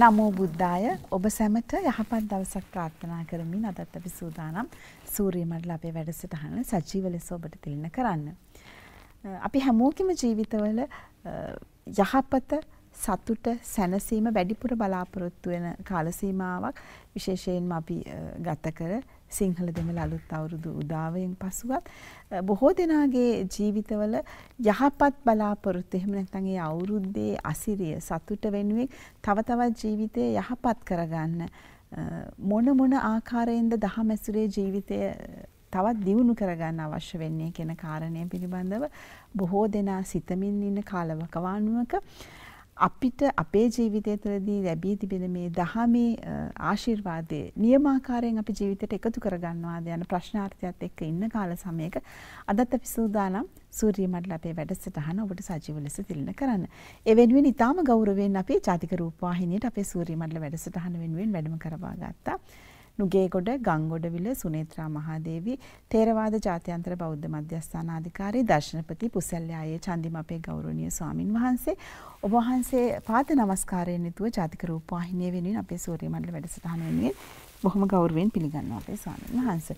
නමෝ බුද්ධාය ඔබ සැමට යහපත් දවසක් ප්‍රාර්ථනා කරමින් අදත් අපි සූදානම් සූර්ය මණ්ඩල අපේ වැඩසටහන සජීව ලෙස ඔබට තිලින කරන්න. අපි හැමෝගෙම ජීවිතවල යහපත සතුට සැනසීම වැඩිපුර බලාපොරොත්තු වෙන කාල සීමාවක් විශේෂයෙන්ම අපි ගත කර සිංහල දෙමළ අලුත් අවුරුදු උදාවයෙන් පසුවත් බොහෝ දෙනාගේ ජීවිතවල යහපත් බලාපොරොත්තු එහෙම නැත්නම් ඒ අවුරුද්දේ අසිරිය සතුට වෙනුවෙන් තව තවත් ජීවිතය යහපත් කරගන්න මොන මොන ආකාරයෙන්ද දහම් ඇසුරේ ජීවිතය තවත් දියුණු කරගන්න අවශ්‍ය වෙන්නේ කියන කාරණය පිළිබඳව බොහෝ දෙනා සිතමින් ඉන්න කාලවකවානුවක අපිට අපේ ජීවිතය තුළදී ලැබී තිබෙන මේ දහමේ ආශිර්වාදයේ නියමාකාරයෙන් අපි ජීවිතයට එකතු කරගන්නවාද යන ප්‍රශ්නාර්ථයත් එක්ක ඉන්න කාල සමයක අදත් අපි සූදානම් සූර්ය මණ්ඩල අපේ වැඩසටහන ඔබට සජීව ලෙස තිළින කරන්න. ඒ වෙනුවෙන් ඊටාම ගෞරවයෙන් අපේ ජාතික රූපවාහිනියට අපේ සූර්ය මණ්ඩල වැඩසටහන වෙනුවෙන් වැඩම කරවා ගත්තා. නුගේගොඩ ගංගොඩවිල සුනේත්‍රා මහාදේවි තේරවාද ජාත්‍යන්තර බෞද්ධ මධ්‍යස්ථාන අධිකාරී දර්ශනපති පුසල්යායේ චන්දිම අපේ ගෞරවනීය ස්වාමින් වහන්සේ ඔබ වහන්සේ පාද නමස්කාරයෙන් යුතුව ජාතික රූප වාහිනිය වෙනුවෙන් අපේ සූර්ය මණ්ඩල වැඩසටහන වෙනුවෙන් බොහොම ගෞරවයෙන් පිළිගන්නවා අපේ ස්වාමින් වහන්සේ.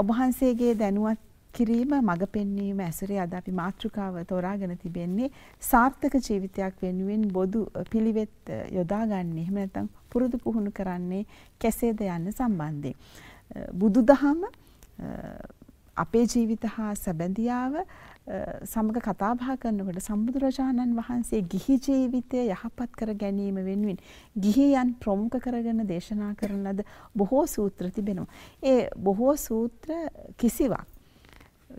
ඔබ වහන්සේගේ දැනුවත් කිරීම මඟ පෙන්වීම ඇසුරේ අද අපි මාතෘකාව තෝරාගෙන තිබෙන්නේ සාර්ථක ජීවිතයක් වෙනුවෙන් බොදු පිළිවෙත් යොදාගන්නේ එහෙම නැත්නම් පුරුදු පුහුණු කරන්නේ කෙසේද යන්න සම්බන්ධයෙන්. බුදුදහම අපේ ජීවිත හා සැබඳියාව සමග කතා බහ කරනකොට සම්බුදුරජාණන් වහන්සේ ගිහි ජීවිතය යහපත් කර ගැනීම වෙනුවෙන් ගිහියන් ප්‍රමුඛ කරගෙන දේශනා කරන ලද බොහෝ සූත්‍ර තිබෙනවා. ඒ බොහෝ සූත්‍ර කිසිවක්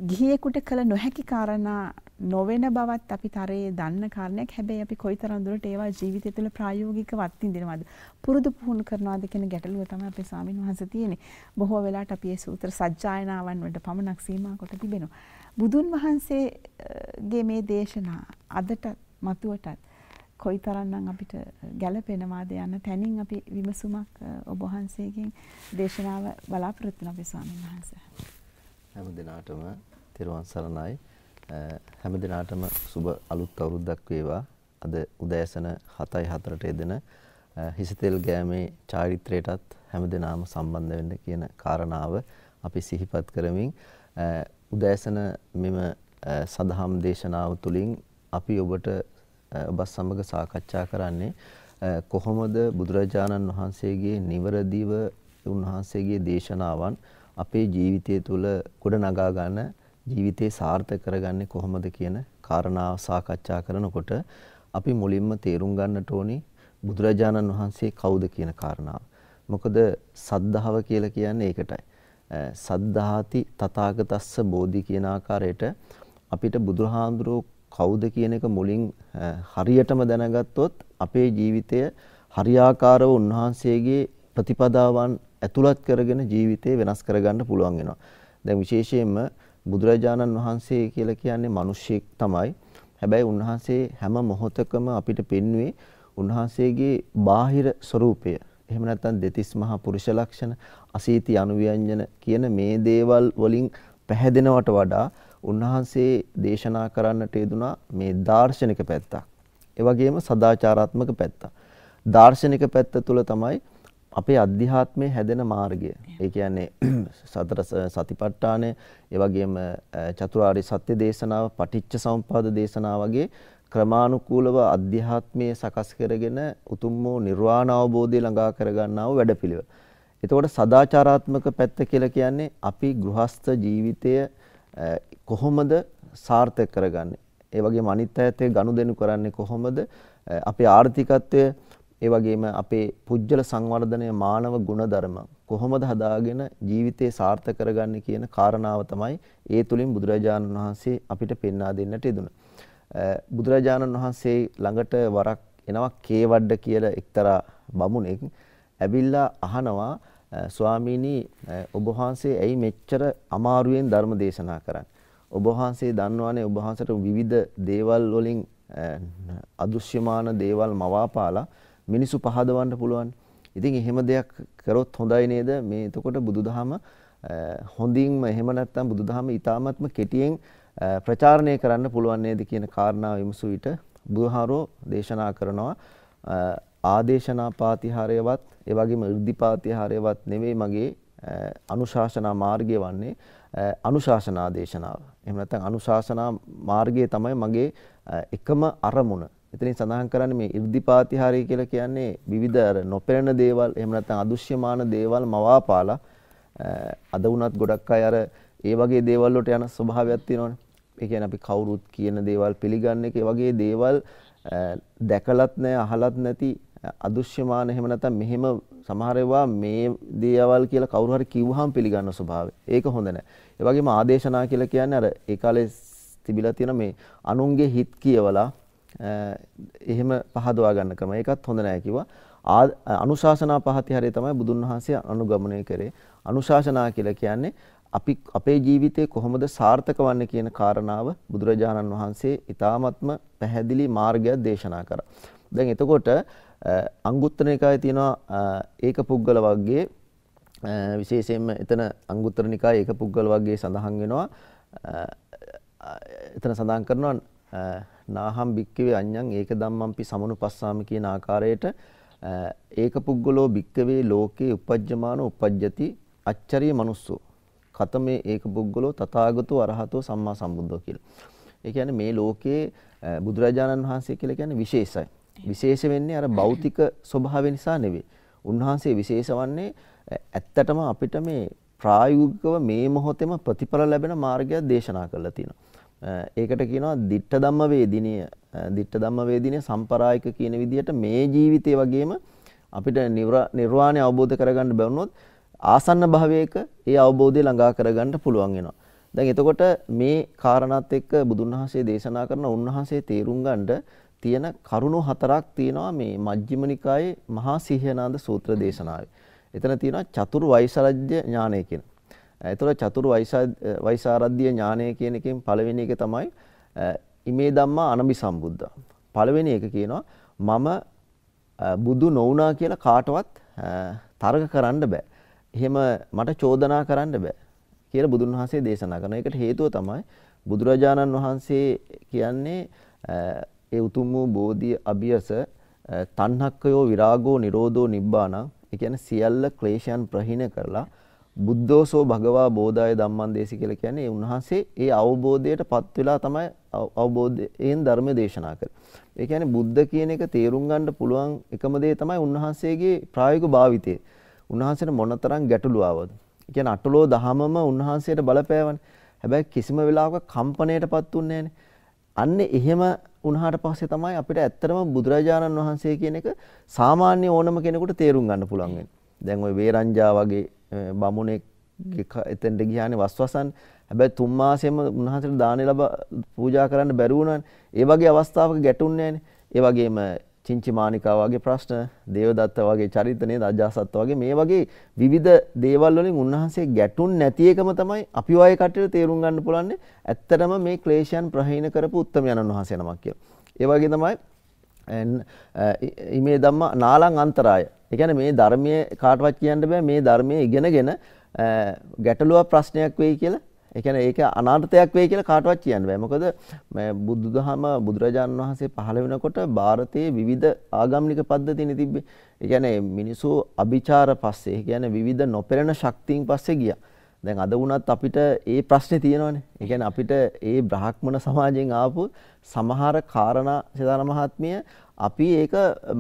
ගිහියෙකුට කළ නොහැකි කාරණා නොවන බවත් අපි තරයේ දන්න කාරණයක්. හැබැයි අපි කොයිතරම් දුරට ඒවා ජීවිතය තුළ ප්‍රායෝගිකව අත්විඳිනවද? පුරුදු පුහුණු කරනවද කියන ගැටලුව තමයි අපේ ස්වාමීන් වහන්සේ තියෙන්නේ. බොහෝ වෙලාවට අපි මේ සූත්‍ර සජ්ජායනාවන් වලට පමණක් සීමා කොට තිබෙනවා. බුදුන් වහන්සේගේ මේ දේශනා අදටත් මතුවටත් කොයිතරම්නම් අපිට ගැළපෙනවාද යන තැනින් අපි විමසුමක් ඔබ වහන්සේගෙන් දේශනාව බලාපොරොත්තු වෙනවා ස්වාමීන් වහන්සේ. හැම දිනාටම තෙරුවන් සරණයි. හැම දිනාටම සුබ අලුත් අවුරුද්දක් වේවා. අද උදෑසන 7:04ට එදෙන හිසතෙල් ගෑමේ චාරිත්‍රයටත් හැම දිනාම සම්බන්ධ වෙන්න කියන කාරණාව අපි සිහිපත් කරමින් උදෑසන මෙම සදහම් දේශනාව තුළින් අපි ඔබට ඔබ සමග සාකච්ඡා කරන්නේ කොහොමද බුදුරජාණන් වහන්සේගේ නිවරදිව උන්වහන්සේගේ දේශනාවන් අපේ ජීවිතය තුළ ගොඩනගා ගන්න ජීවිතේ සාර්ථක කරගන්නේ කොහොමද කියන කාරණාව සාකච්ඡා කරනකොට අපි මුලින්ම තේරුම් ගන්නට ඕනි බුදුරජාණන් වහන්සේ කවුද කියන කාරණාව. මොකද සද්ධාව කියලා කියන්නේ ඒකටයි. සද්ධාති තථාගතස්ස බෝධි කියන ආකාරයට අපිට බුදුහාඳුරෝ කවුද කියන එක මුලින් හරියටම දැනගත්තොත් අපේ ජීවිතය හරියාකාරව උන්වහන්සේගේ ප්‍රතිපදාවන් ඇතුළත් කරගෙන ජීවිතේ වෙනස් කරගන්න පුළුවන් වෙනවා. දැන් විශේෂයෙන්ම බුදුරජාණන් වහන්සේ කියලා කියන්නේ මිනිසෙක් තමයි. හැබැයි උන්වහන්සේ හැම මොහොතකම අපිට පෙන්වුවේ උන්වහන්සේගේ බාහිර ස්වરૂපය. එහෙම නැත්නම් දෙතිස් මහා පුරුෂ ලක්ෂණ, අසීති අනුව්‍යඤ්ජන කියන මේ දේවල් වලින් පැහැදෙනවට වඩා උන්වහන්සේ දේශනා කරන්නට යෙදුනා මේ දාර්ශනික පැත්තක්. ඒ වගේම සදාචාරාත්මක පැත්තක්. දාර්ශනික පැත්ත තුළ තමයි අපේ අධ්‍යාත්මයේ හැදෙන මාර්ගය. ඒ කියන්නේ සතර සතිපට්ඨානය, ඒ වගේම චතුරාර්ය සත්‍ය දේශනාව, පටිච්ච සමුප්පාද දේශනාව වගේ ක්‍රමානුකූලව අධ්‍යාත්මයේ සකස් කරගෙන උතුම් වූ නිර්වාණ අවබෝධය ළඟා කරගන්නා වූ වැඩපිළිවෙල. එතකොට සදාචාරාත්මක පැත්ත කියලා කියන්නේ අපි ගෘහස්ත ජීවිතය කොහොමද සාර්ථක කරගන්නේ? ඒ වගේම අනිත් අයත් එක්ක ගනුදෙනු කරන්නේ කොහොමද? අපේ ආර්ථිකත්වය ඒ වගේම අපේ පුජ්‍යල සංවර්ධනය මානව ගුණධර්ම කොහොමද හදාගෙන ජීවිතේ සාර්ථක කරගන්නේ කියන කාරණාව තමයි ඒ තුලින් බුදුරජාණන් වහන්සේ අපිට පෙන්වා දෙන්නට යෙදුණා. බුදුරජාණන් වහන්සේ ළඟට වරක් එනවා කේවඩ කියලා එක්තරා බමුණෙක් ඇවිල්ලා අහනවා ස්වාමීනි ඔබ වහන්සේ ඇයි මෙච්චර අමාරුවෙන් ධර්ම දේශනා කරන්නේ? ඔබ වහන්සේ දන්නවනේ ඔබ වහන්සේට විවිධ දේවල් වලින් අදෘශ්‍යමාන දේවල් මවාපාලා මිනිසු පහදවන්න පුළුවන්. ඉතින් එහෙම දෙයක් කරොත් හොඳයි නේද? මේ එතකොට බුදුදහම හොඳින්ම එහෙම නැත්නම් බුදුදහම ඊ타ත්ම කෙටියෙන් ප්‍රචාරණය කරන්න පුළුවන් නේද කියන කාරණාව විමසු විට බුදුහාරෝ දේශනා කරනවා ආදේශනා පාතිහාරයවත් ඒ වගේම ඍද්ධිපාතිහාරයවත් නෙවෙයි මගේ අනුශාසනා මාර්ගය වන්නේ අනුශාසනා දේශනාව. එහෙම නැත්නම් අනුශාසනා මාර්ගය තමයි මගේ එකම අරමුණ. මෙතනින් සඳහන් කරන්නේ මේ irdipaatihari කියලා කියන්නේ විවිධ අර නොපෙනෙන දේවල් එහෙම නැත්නම් අදෘශ්‍යමාන දේවල් මවාපාලා අද වුණත් ගොඩක් අය අර ඒ වගේ දේවල් වලට යන ස්වභාවයක් තියෙනවනේ. ඒ කියන්නේ අපි කවුරුත් කියන දේවල් පිළිගන්න එක වගේ දේවල් දැකලත් නැහැ අහලත් නැති අදෘශ්‍යමාන එහෙම නැත්නම් මෙහෙම සමහර ඒවා මේ දේවල් කියලා කවුරු හරි කිව්වහම පිළිගන්න ස්වභාවය. ඒක හොඳ නැහැ. ඒ වගේම ආදේශනා කියලා කියන්නේ අර ඒ කාලේ තිබිලා තියෙන මේ අනුන්ගේ හිත් කියවලා එහෙම පහදවා ගන්න ක්‍රම. ඒකත් හොඳ නෑ කිව්වා. අනුශාසනා පහති හරිය තමයි බුදුන් වහන්සේ අනුගමනය කරේ. අනුශාසනා කියලා කියන්නේ අපි අපේ ජීවිතේ කොහොමද සාර්ථක වන්නේ කියන කාරණාව බුදුරජාණන් වහන්සේ ඊ타මත්ම පැහැදිලි මාර්ගයක් දේශනා කරා. දැන් එතකොට අංගුත්තර නිකායේ තියෙනවා ඒක පුද්ගල වර්ගයේ විශේෂයෙන්ම එතන අංගුත්තර නිකායේ ඒක පුද්ගල වර්ගයේ සඳහන් වෙනවා. එතන සඳහන් කරනවා නාහම් භික්කවේ අඤ්ඤං ඒක ධම්මම්පි සමනුපස්සාමි කියන ආකාරයට ඒක පුද්ගලෝ භික්කවේ ලෝකේ උපජ්ජමාන උපජ්ජති අච්චරිය manussෝ කතමේ ඒක පුද්ගලෝ තථාගතෝ අරහතෝ සම්මා සම්බුද්ධෝ කියලා. ඒ කියන්නේ මේ ලෝකේ බුදුරජාණන් වහන්සේ කියලා කියන්නේ විශේෂයි. විශේෂ වෙන්නේ අර භෞතික ස්වභාවය නිසා නෙවෙයි. උන්වහන්සේ විශේෂ වන්නේ ඇත්තටම අපිට මේ ප්‍රායෝගිකව මේ මොහොතේම ප්‍රතිඵල ලැබෙන මාර්ගයක් දේශනා කරලා තියෙනවා. ඒකට කියනවා දිට්ඨ ධම්ම වේදිනිය දිට්ඨ ධම්ම වේදිනිය සම්පරායික කියන විදිහට මේ ජීවිතේ වගේම අපිට නිර්වාණය අවබෝධ කරගන්න බැවුනොත් ආසන්න භවයක ඒ අවබෝධය ළඟා කරගන්න පුළුවන් වෙනවා. දැන් එතකොට මේ කාරණාත් එක්ක බුදුන් වහන්සේ දේශනා කරන උන්වහන්සේ තේරුම් ගන්නට තියෙන කරුණු හතරක් තියෙනවා මේ මජ්ක්‍ධිම නිකායේ මහා සිහිනාද සූත්‍ර දේශනාවේ. එතන තියෙනවා චතුරු වෛසරජ්‍ය ඥානය කියන. එතකොට චතුරු වෛසාරද්‍ය ඥානය කියන එකෙන් පළවෙනි එක තමයි ඉමේ ධම්මා අනබිසම්බුද්ධා. පළවෙනි එක කියනවා මම බුදු නොවුනා කියලා කාටවත් තර්ක කරන්න බෑ. එහෙම මට චෝදනා කරන්න බෑ කියලා බුදුන් වහන්සේ දේශනා කරන එකට හේතුව තමයි බුදුරජාණන් වහන්සේ කියන්නේ ඒ උතුම් වූ බෝධි අභියස තණ්හක්කයෝ විරාගෝ නිරෝධෝ නිබ්බාණං ඒ කියන්නේ සියල්ල ක්ලේශයන් ප්‍රහීන කරලා බුද්ධෝසෝ භගවා බෝධාය ධම්මං දේශි කියලා කියන්නේ ඒ උන්වහන්සේ ඒ අවබෝධයට පත් වෙලා තමයි අවබෝධයෙන් ධර්ම දේශනා කරේ. ඒ කියන්නේ බුද්ධ කියන එක තේරුම් ගන්න පුළුවන් එකම දේ තමයි උන්වහන්සේගේ ප්‍රායෝගික භාවිතය. උන්වහන්සේට මොනතරම් ගැටලු ආවද? ඒ කියන්නේ අටලෝ දහමම උන්වහන්සේට බලපෑවනේ. හැබැයි කිසිම වෙලාවක කම්පණයටපත් උන්නේ නැහනේ. අන්න එහෙම උනාට පස්සේ තමයි අපිට ඇත්තටම බුදුරජාණන් වහන්සේ කියන එක සාමාන්‍ය ඕනම කෙනෙකුට තේරුම් ගන්න පුළුවන් වෙන්නේ. දැන් ওই වේරංජා වගේ බමුණෙක් එතෙන්ට ගියානේ වස්වසන් හැබැයි තුන් මාසෙම උන්වහන්සේට දාන ලැබ පූජා කරන්න බැරි වුණානේ. ඒ වගේ අවස්ථාවක ගැටුන්නේ ඒ වගේම චිංචිමානිකා වගේ ප්‍රශ්න, දේවදත්ත වගේ චරිත නේද, අජාසත් වගේ මේ වගේ විවිධ දේවල් වලින් උන්වහන්සේ ගැටුන් නැති එකම තමයි අපි වගේ කටට තේරුම් ගන්න පුළන්නේ. ඇත්තටම මේ ක්ලේශයන් ප්‍රහීන කරපු උත්තමයන් වහන්සේ නමක් කියලා. ඒ වගේ තමයි ඉමේ uh, ධම්මා නාලං අන්තරාය. ඒ කියන්නේ මේ ධර්මයේ කාටවත් කියන්න බෑ මේ ධර්මයේ ඉගෙනගෙන uh, ගැටලුවක් ප්‍රශ්නයක් වෙයි කියලා ඒ කියන්නේ ඒක අනාර්ථයක් වෙයි කියලා කාටවත් කියන්න බෑ. මොකද මේ බුදුදහම බුදුරජාණන් වහන්සේ පහළ වෙනකොට ಭಾರತයේ විවිධ ආගමික පද්ධතිනි තිබ්බේ. ඒ කියන්නේ මිනිස්සු අභිචාර පස්සේ, ඒ කියන්නේ විවිධ නොපෙරෙන ශක්තියින් පස්සේ ගියා. දැන් අද වුණත් අපිට ඒ ප්‍රශ්නේ තියෙනවනේ. ඒ කියන්නේ අපිට ඒ බ්‍රහ්මණ සමාජයෙන් ආපු සමහර කාරණා සදාන මහත්මිය අපි ඒක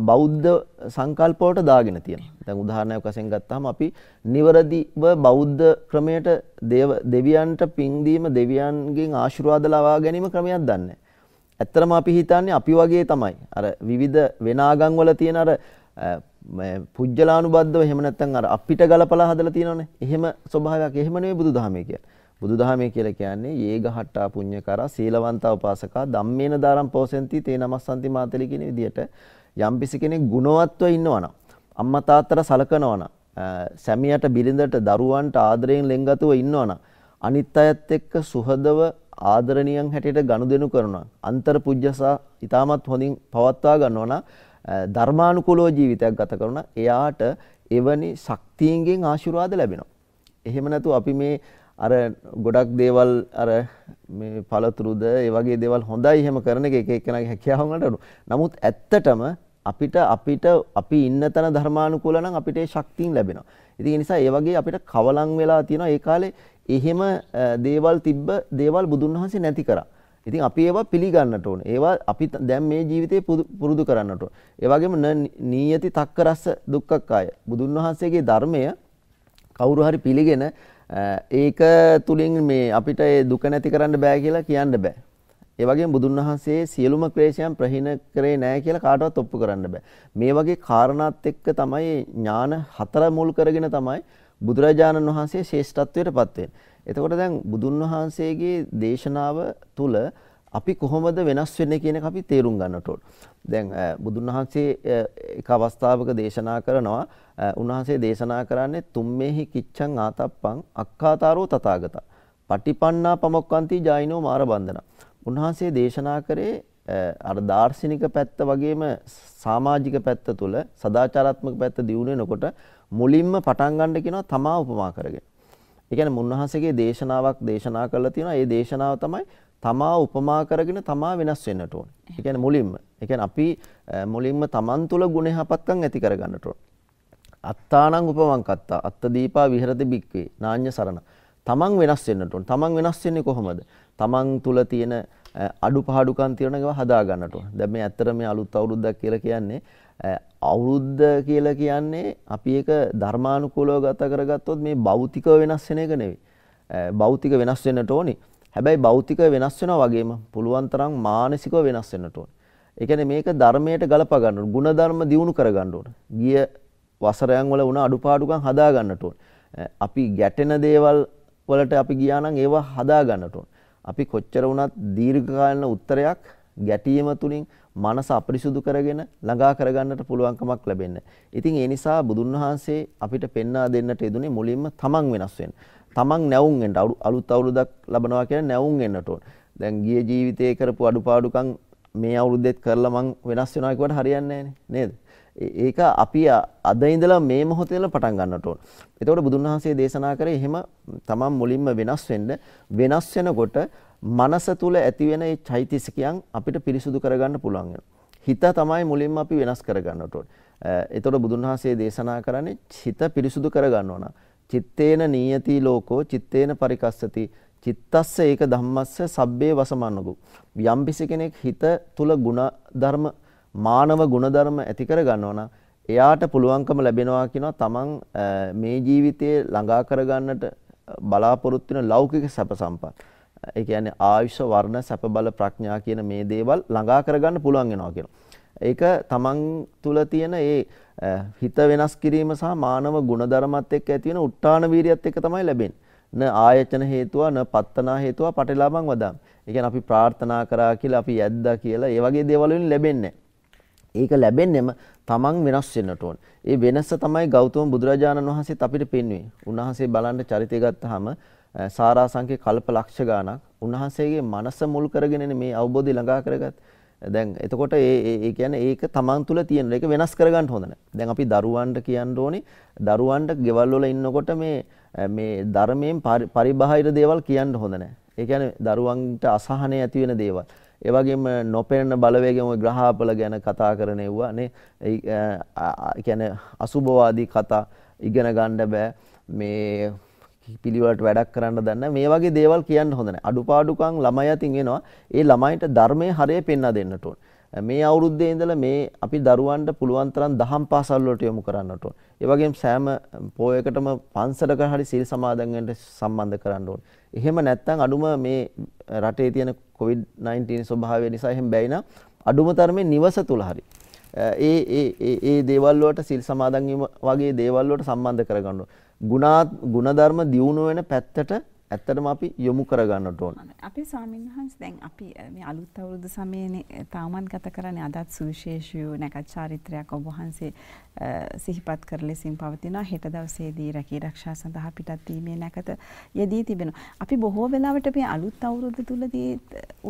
බෞද්ධ සංකල්ප වලට දාගෙන තියෙනවා. දැන් උදාහරණයක් වශයෙන් ගත්තාම අපි නිවරදිව බෞද්ධ ක්‍රමයට දේව දෙවියන්ට පින් දීම දෙවියන්ගෙන් ආශිර්වාද ලබා ගැනීම ක්‍රමයක් දන්නේ. ඇත්තටම අපි හිතන්නේ අපි වගේ තමයි. අර විවිධ වෙනාගම් වල තියෙන අර පුජ්‍යලානුබද්ධව එහෙම නැත්නම් අර අපිට ගලපලා හදලා තියෙනවනේ. එහෙම ස්වභාවයක් එහෙම නෙවෙයි බුදුදහමේ කියන්නේ. බුදුදහමේ කියලා කියන්නේ යේ ගහට්ටා පුඤ්ඤකරා සීලවන්තා උපාසකා ධම්මේන දාරම් පෝසෙන්ති තේ නමස්සන්ති මාතලි කියන විදිහට යම්පිසි කෙනෙක් ගුණවත්ව ඉන්නවනම් අම්මා තාත්තට සලකනවනම් සැමියාට බිරිඳට දරුවන්ට ආදරයෙන් ලෙන්ගතුව ඉන්නවනම් අනිත් අයත් එක්ක සුහදව ආදරණීයන් හැටියට ගනුදෙනු කරනවා අන්තර පුජ්‍යසා ඊටමත් හොඳින් පවත්වා ගන්නවනම් ධර්මානුකූලව ජීවිතයක් ගත කරන එයාට එවැනි ශක්තියන්ගෙන් ආශිර්වාද ලැබෙනවා. එහෙම නැතු අපි මේ අර ගොඩක් දේවල් අර මේ පළතුරුද ඒ වගේ දේවල් හොඳයි එහෙම කරන එක එක එක්කෙනාගේ හැකියාවන් වලට අනුව. නමුත් ඇත්තටම අපිට අපිට අපි ඉන්න තැන ධර්මානුකූල නම් අපිට ඒ ශක්තියන් ලැබෙනවා. ඉතින් ඒ නිසා ඒ වගේ අපිට කවලම් වෙලා තියෙනවා ඒ කාලේ එහෙම දේවල් තිබ්බ දේවල් බුදුන් වහන්සේ නැති කරා. ඉතින් අපි ඒවා පිළිගන්නට ඕන. ඒවා අපි දැන් මේ ජීවිතේ පුරුදු කරන්නට ඕන. ඒ වගේම නීයති තක්ක රස දුක්ඛක්කාය. බුදුන් වහන්සේගේ ධර්මය කවුරු හරි පිළිගෙන ඒක තුලින් මේ අපිට ඒ දුක නැති කරන්න බෑ කියලා කියන්න බෑ. ඒ වගේම බුදුන් වහන්සේ සියලුම ක්ලේශයන් ප්‍රහීන කරේ නැහැ කියලා කාටවත් ඔප්පු කරන්න බෑ. මේ වගේ කාරණාත් එක්ක තමයි ඥාන හතර මුල් කරගෙන තමයි බුදුරජාණන් වහන්සේ ශේෂ්ඨත්වයට පත් වෙන්නේ. එතකොට දැන් බුදුන් වහන්සේගේ දේශනාව තුල අපි කොහොමද වෙනස් වෙන්නේ කියන එක අපි තේරුම් ගන්නට ඕන. දැන් බුදුන් වහන්සේ එක අවස්ථාවක දේශනා කරනවා. උන්වහන්සේ දේශනා කරන්නේ තුම්මේහි කිච්ඡං ආතප්පං අක්ඛාතාරෝ තථාගත. පටිපන්නා පමොක්කන්ති ජායිනෝ මාරබන්දන. උන්වහන්සේ දේශනා කරේ අර දාර්ශනික පැත්ත වගේම සමාජික පැත්ත තුල සදාචාරාත්මක පැත්ත දියුණු වෙනකොට මුලින්ම පටන් ගන්න කියනවා තමා උපමා කරගෙන. ඒ කියන්නේ මුන්නහන්සේගේ දේශනාවක් දේශනා කරලා තියෙනවා. ඒ දේශනාව තමයි තමා උපමා කරගෙන තමා වෙනස් වෙන්නට ඕන. ඒ කියන්නේ මුලින්ම. ඒ කියන්නේ අපි මුලින්ම තමන් තුළ ගුණ යහපත්කම් ඇති කර ගන්නට ඕන. අත්තානං උපමං කත්තා. අත්ත දීපා විහෙරති බික්කේ. නාඤ්‍ය සරණ. තමන් වෙනස් වෙන්නට ඕන. තමන් වෙනස් වෙන්නේ කොහොමද? තමන් තුළ තියෙන අඩු පහඩුකම් තියෙන ඒවා හදා ගන්නට ඕන. දැන් මේ ඇත්තට මේ අලුත් අවුරුද්දක් කියලා කියන්නේ අවුරුද්ද කියලා කියන්නේ අපි ඒක ධර්මානුකූලව ගත කරගත්තොත් මේ භෞතික වෙනස් වෙන එක නෙවෙයි. භෞතික වෙනස් වෙන්නට ඕනි. හැබැයි භෞතික වෙනස් වෙනා වගේම පුළුවන් තරම් මානසිකව වෙනස් වෙන්නට ඕනි. ඒ කියන්නේ මේක ධර්මයට ගලප ගන්න ඕන. ಗುಣධර්ම දියුණු කර ගන්න ඕන. ගිය වසරයන් වල වුණ අඩුපාඩුකම් හදා ගන්නට ඕන. අපි ගැටෙන දේවල් වලට අපි ගියා නම් ඒවා හදා ගන්නට ඕන. අපි කොච්චර වුණත් දීර්ඝකාලීන උත්තරයක් ගැටීම තුලින් මනස අපරිසුදු කරගෙන ළඟා කරගන්නට පුළුවන්කමක් ලැබෙන්න. ඉතින් ඒ නිසා බුදුන් වහන්සේ අපිට පෙන්වා දෙන්නට යෙදුනේ මුලින්ම තමන් වෙනස් වෙන්න. තමන් නැවුම් වෙන්න අලුත් අවුරුද්දක් ලබනවා කියලා නැවුම් වෙන්නට ඕන. දැන් ගිය ජීවිතයේ කරපු අඩුපාඩුකම් මේ අවුරුද්දෙත් කරලා මං වෙනස් වෙනවා කියවට හරියන්නේ නැහැ නේද? ඒක අපි අද ඉඳලා මේ මොහොතේ ඉඳලා පටන් ගන්නට ඕන. එතකොට බුදුන් වහන්සේ දේශනා කරේ එහෙම තමන් මුලින්ම වෙනස් වෙන්න වෙනස් වෙනකොට මනස තුල ඇති වෙන මේ චෛතසිකයන් අපිට පිරිසුදු කරගන්න පුළුවන් හිත තමයි මුලින්ම අපි වෙනස් කරගන්නට ඕන. එතකොට බුදුන් වහන්සේ දේශනා කරන්නේ හිත පිරිසුදු කරගන්න ඕන. චිත්තේන නීයති ලෝකෝ චිත්තේන පරිකස්සති චිත්තස්ස ඒක ධම්මස්ස සබ්බේ වසමන්නකෝ. යම්පිසි කෙනෙක් හිත තුල ಗುಣ ධර්ම මානව ගුණධර්ම ඇති කරගන්නවා නම් එයාට පුළුවන්කම ලැබෙනවා කියනවා තමන් මේ ජීවිතයේ ළඟා කරගන්නට බලාපොරොත්තු වෙන ලෞකික සැප සම්පත්. ඒ කියන්නේ ආයුෂ වර්ණ සැප බල ප්‍රඥා කියන මේ දේවල් ළඟා කරගන්න පුළුවන් වෙනවා කියනවා. ඒක තමන් තුල තියෙන ඒ හිත වෙනස් කිරීම සහ මානව ගුණධර්මත් එක්ක ඇති වෙන උට්ටාන වීරියත් එක්ක තමයි ලැබෙන්නේ. න ආයචන හේතුව න පත්තනා හේතුව පටලාබන් වදම්. ඒ කියන්නේ අපි ප්‍රාර්ථනා කරා කියලා අපි ඇද්දා කියලා ඒ වගේ දේවල් වලින් ලැබෙන්නේ නැහැ. ඒක ලැබෙන්නෙම තමන් වෙනස් වෙන්නට ඕන. ඒ වෙනස තමයි ගෞතම බුදුරජාණන් වහන්සේත් අපිට පෙන්වුවේ. උන්වහන්සේ බලන්න චරිතය ගත්තාම සාරාංශකේ කල්පලක්ෂ ගාණක් උන්වහන්සේගේ මනස මුල් කරගෙන මේ අවබෝධය ළඟා කරගත්තා. දැන් එතකොට ඒ ඒ කියන්නේ ඒක තමන් තුළ තියෙන එක වෙනස් කරගන්න හොඳ නැහැ. දැන් අපි දරුවන්ට කියන්න ඕනේ දරුවන්ට ගෙවල් වල ඉන්නකොට මේ මේ ධර්මයෙන් පරිබාහිර දේවල් කියන්න හොඳ නැහැ. ඒ කියන්නේ දරුවන්ට අසහනය ඇති වෙන දේවල්. ඒ වගේම නොපෙනෙන බලවේගෙම ග්‍රහාපල ගැන කතා කරන ඒවා නේ ඒ කියන්නේ අසුබවාදී කතා ඉගෙන ගන්න බෑ මේ පිළිවෙලට වැඩක් කරන්න දන්න මේ වගේ දේවල් කියන්න හොඳ නැහැ අඩුපාඩුකම් ළමයි අතින් එනවා ඒ ළමයින්ට ධර්මයේ හරය පෙන්වා දෙන්නට ඕනේ මේ අවුරුද්දේ ඉඳලා මේ අපි දරුවන්ට පුළුවන් තරම් දහම් පාසල් වලට යොමු කරන්නට ඕන. ඒ වගේම සෑම පොයකටම පන්සලක හරි සීල් සමාදන් වෙන්න සම්බන්ධ කරන්න ඕන. එහෙම නැත්නම් අඩුම මේ රටේ තියෙන COVID-19 ස්වභාවය නිසා එහෙම බැයි නම් අඩුම තරමේ නිවස තුල හරි ඒ ඒ ඒ ඒ දේවල් වලට සිල් සමාදන් වීම වගේ දේවල් වලට සම්බන්ධ කරගන්න ඕන. ගුණා ගුණධර්ම දියුණුව වෙන පැත්තට ඇත්තටම අපි යොමු කරගන්නට ඕන. අපි ස්වාමීන් වහන්සේ දැන් අපි මේ අලුත් අවුරුදු සමයේනේ තාමත් ගත කරන්නේ අදත් සුවිශේෂී නැකත් චාරිත්‍රයක් ඔබ වහන්සේ සිහිපත් කර ලෙසින් පවතිනවා හෙට දවසේදී රැකී ආරක්ෂා සඳහා පිටත් වීමේ නැකත යෙදී තිබෙනවා. අපි බොහෝ වෙලාවට මේ අලුත් අවුරුදු තුලදී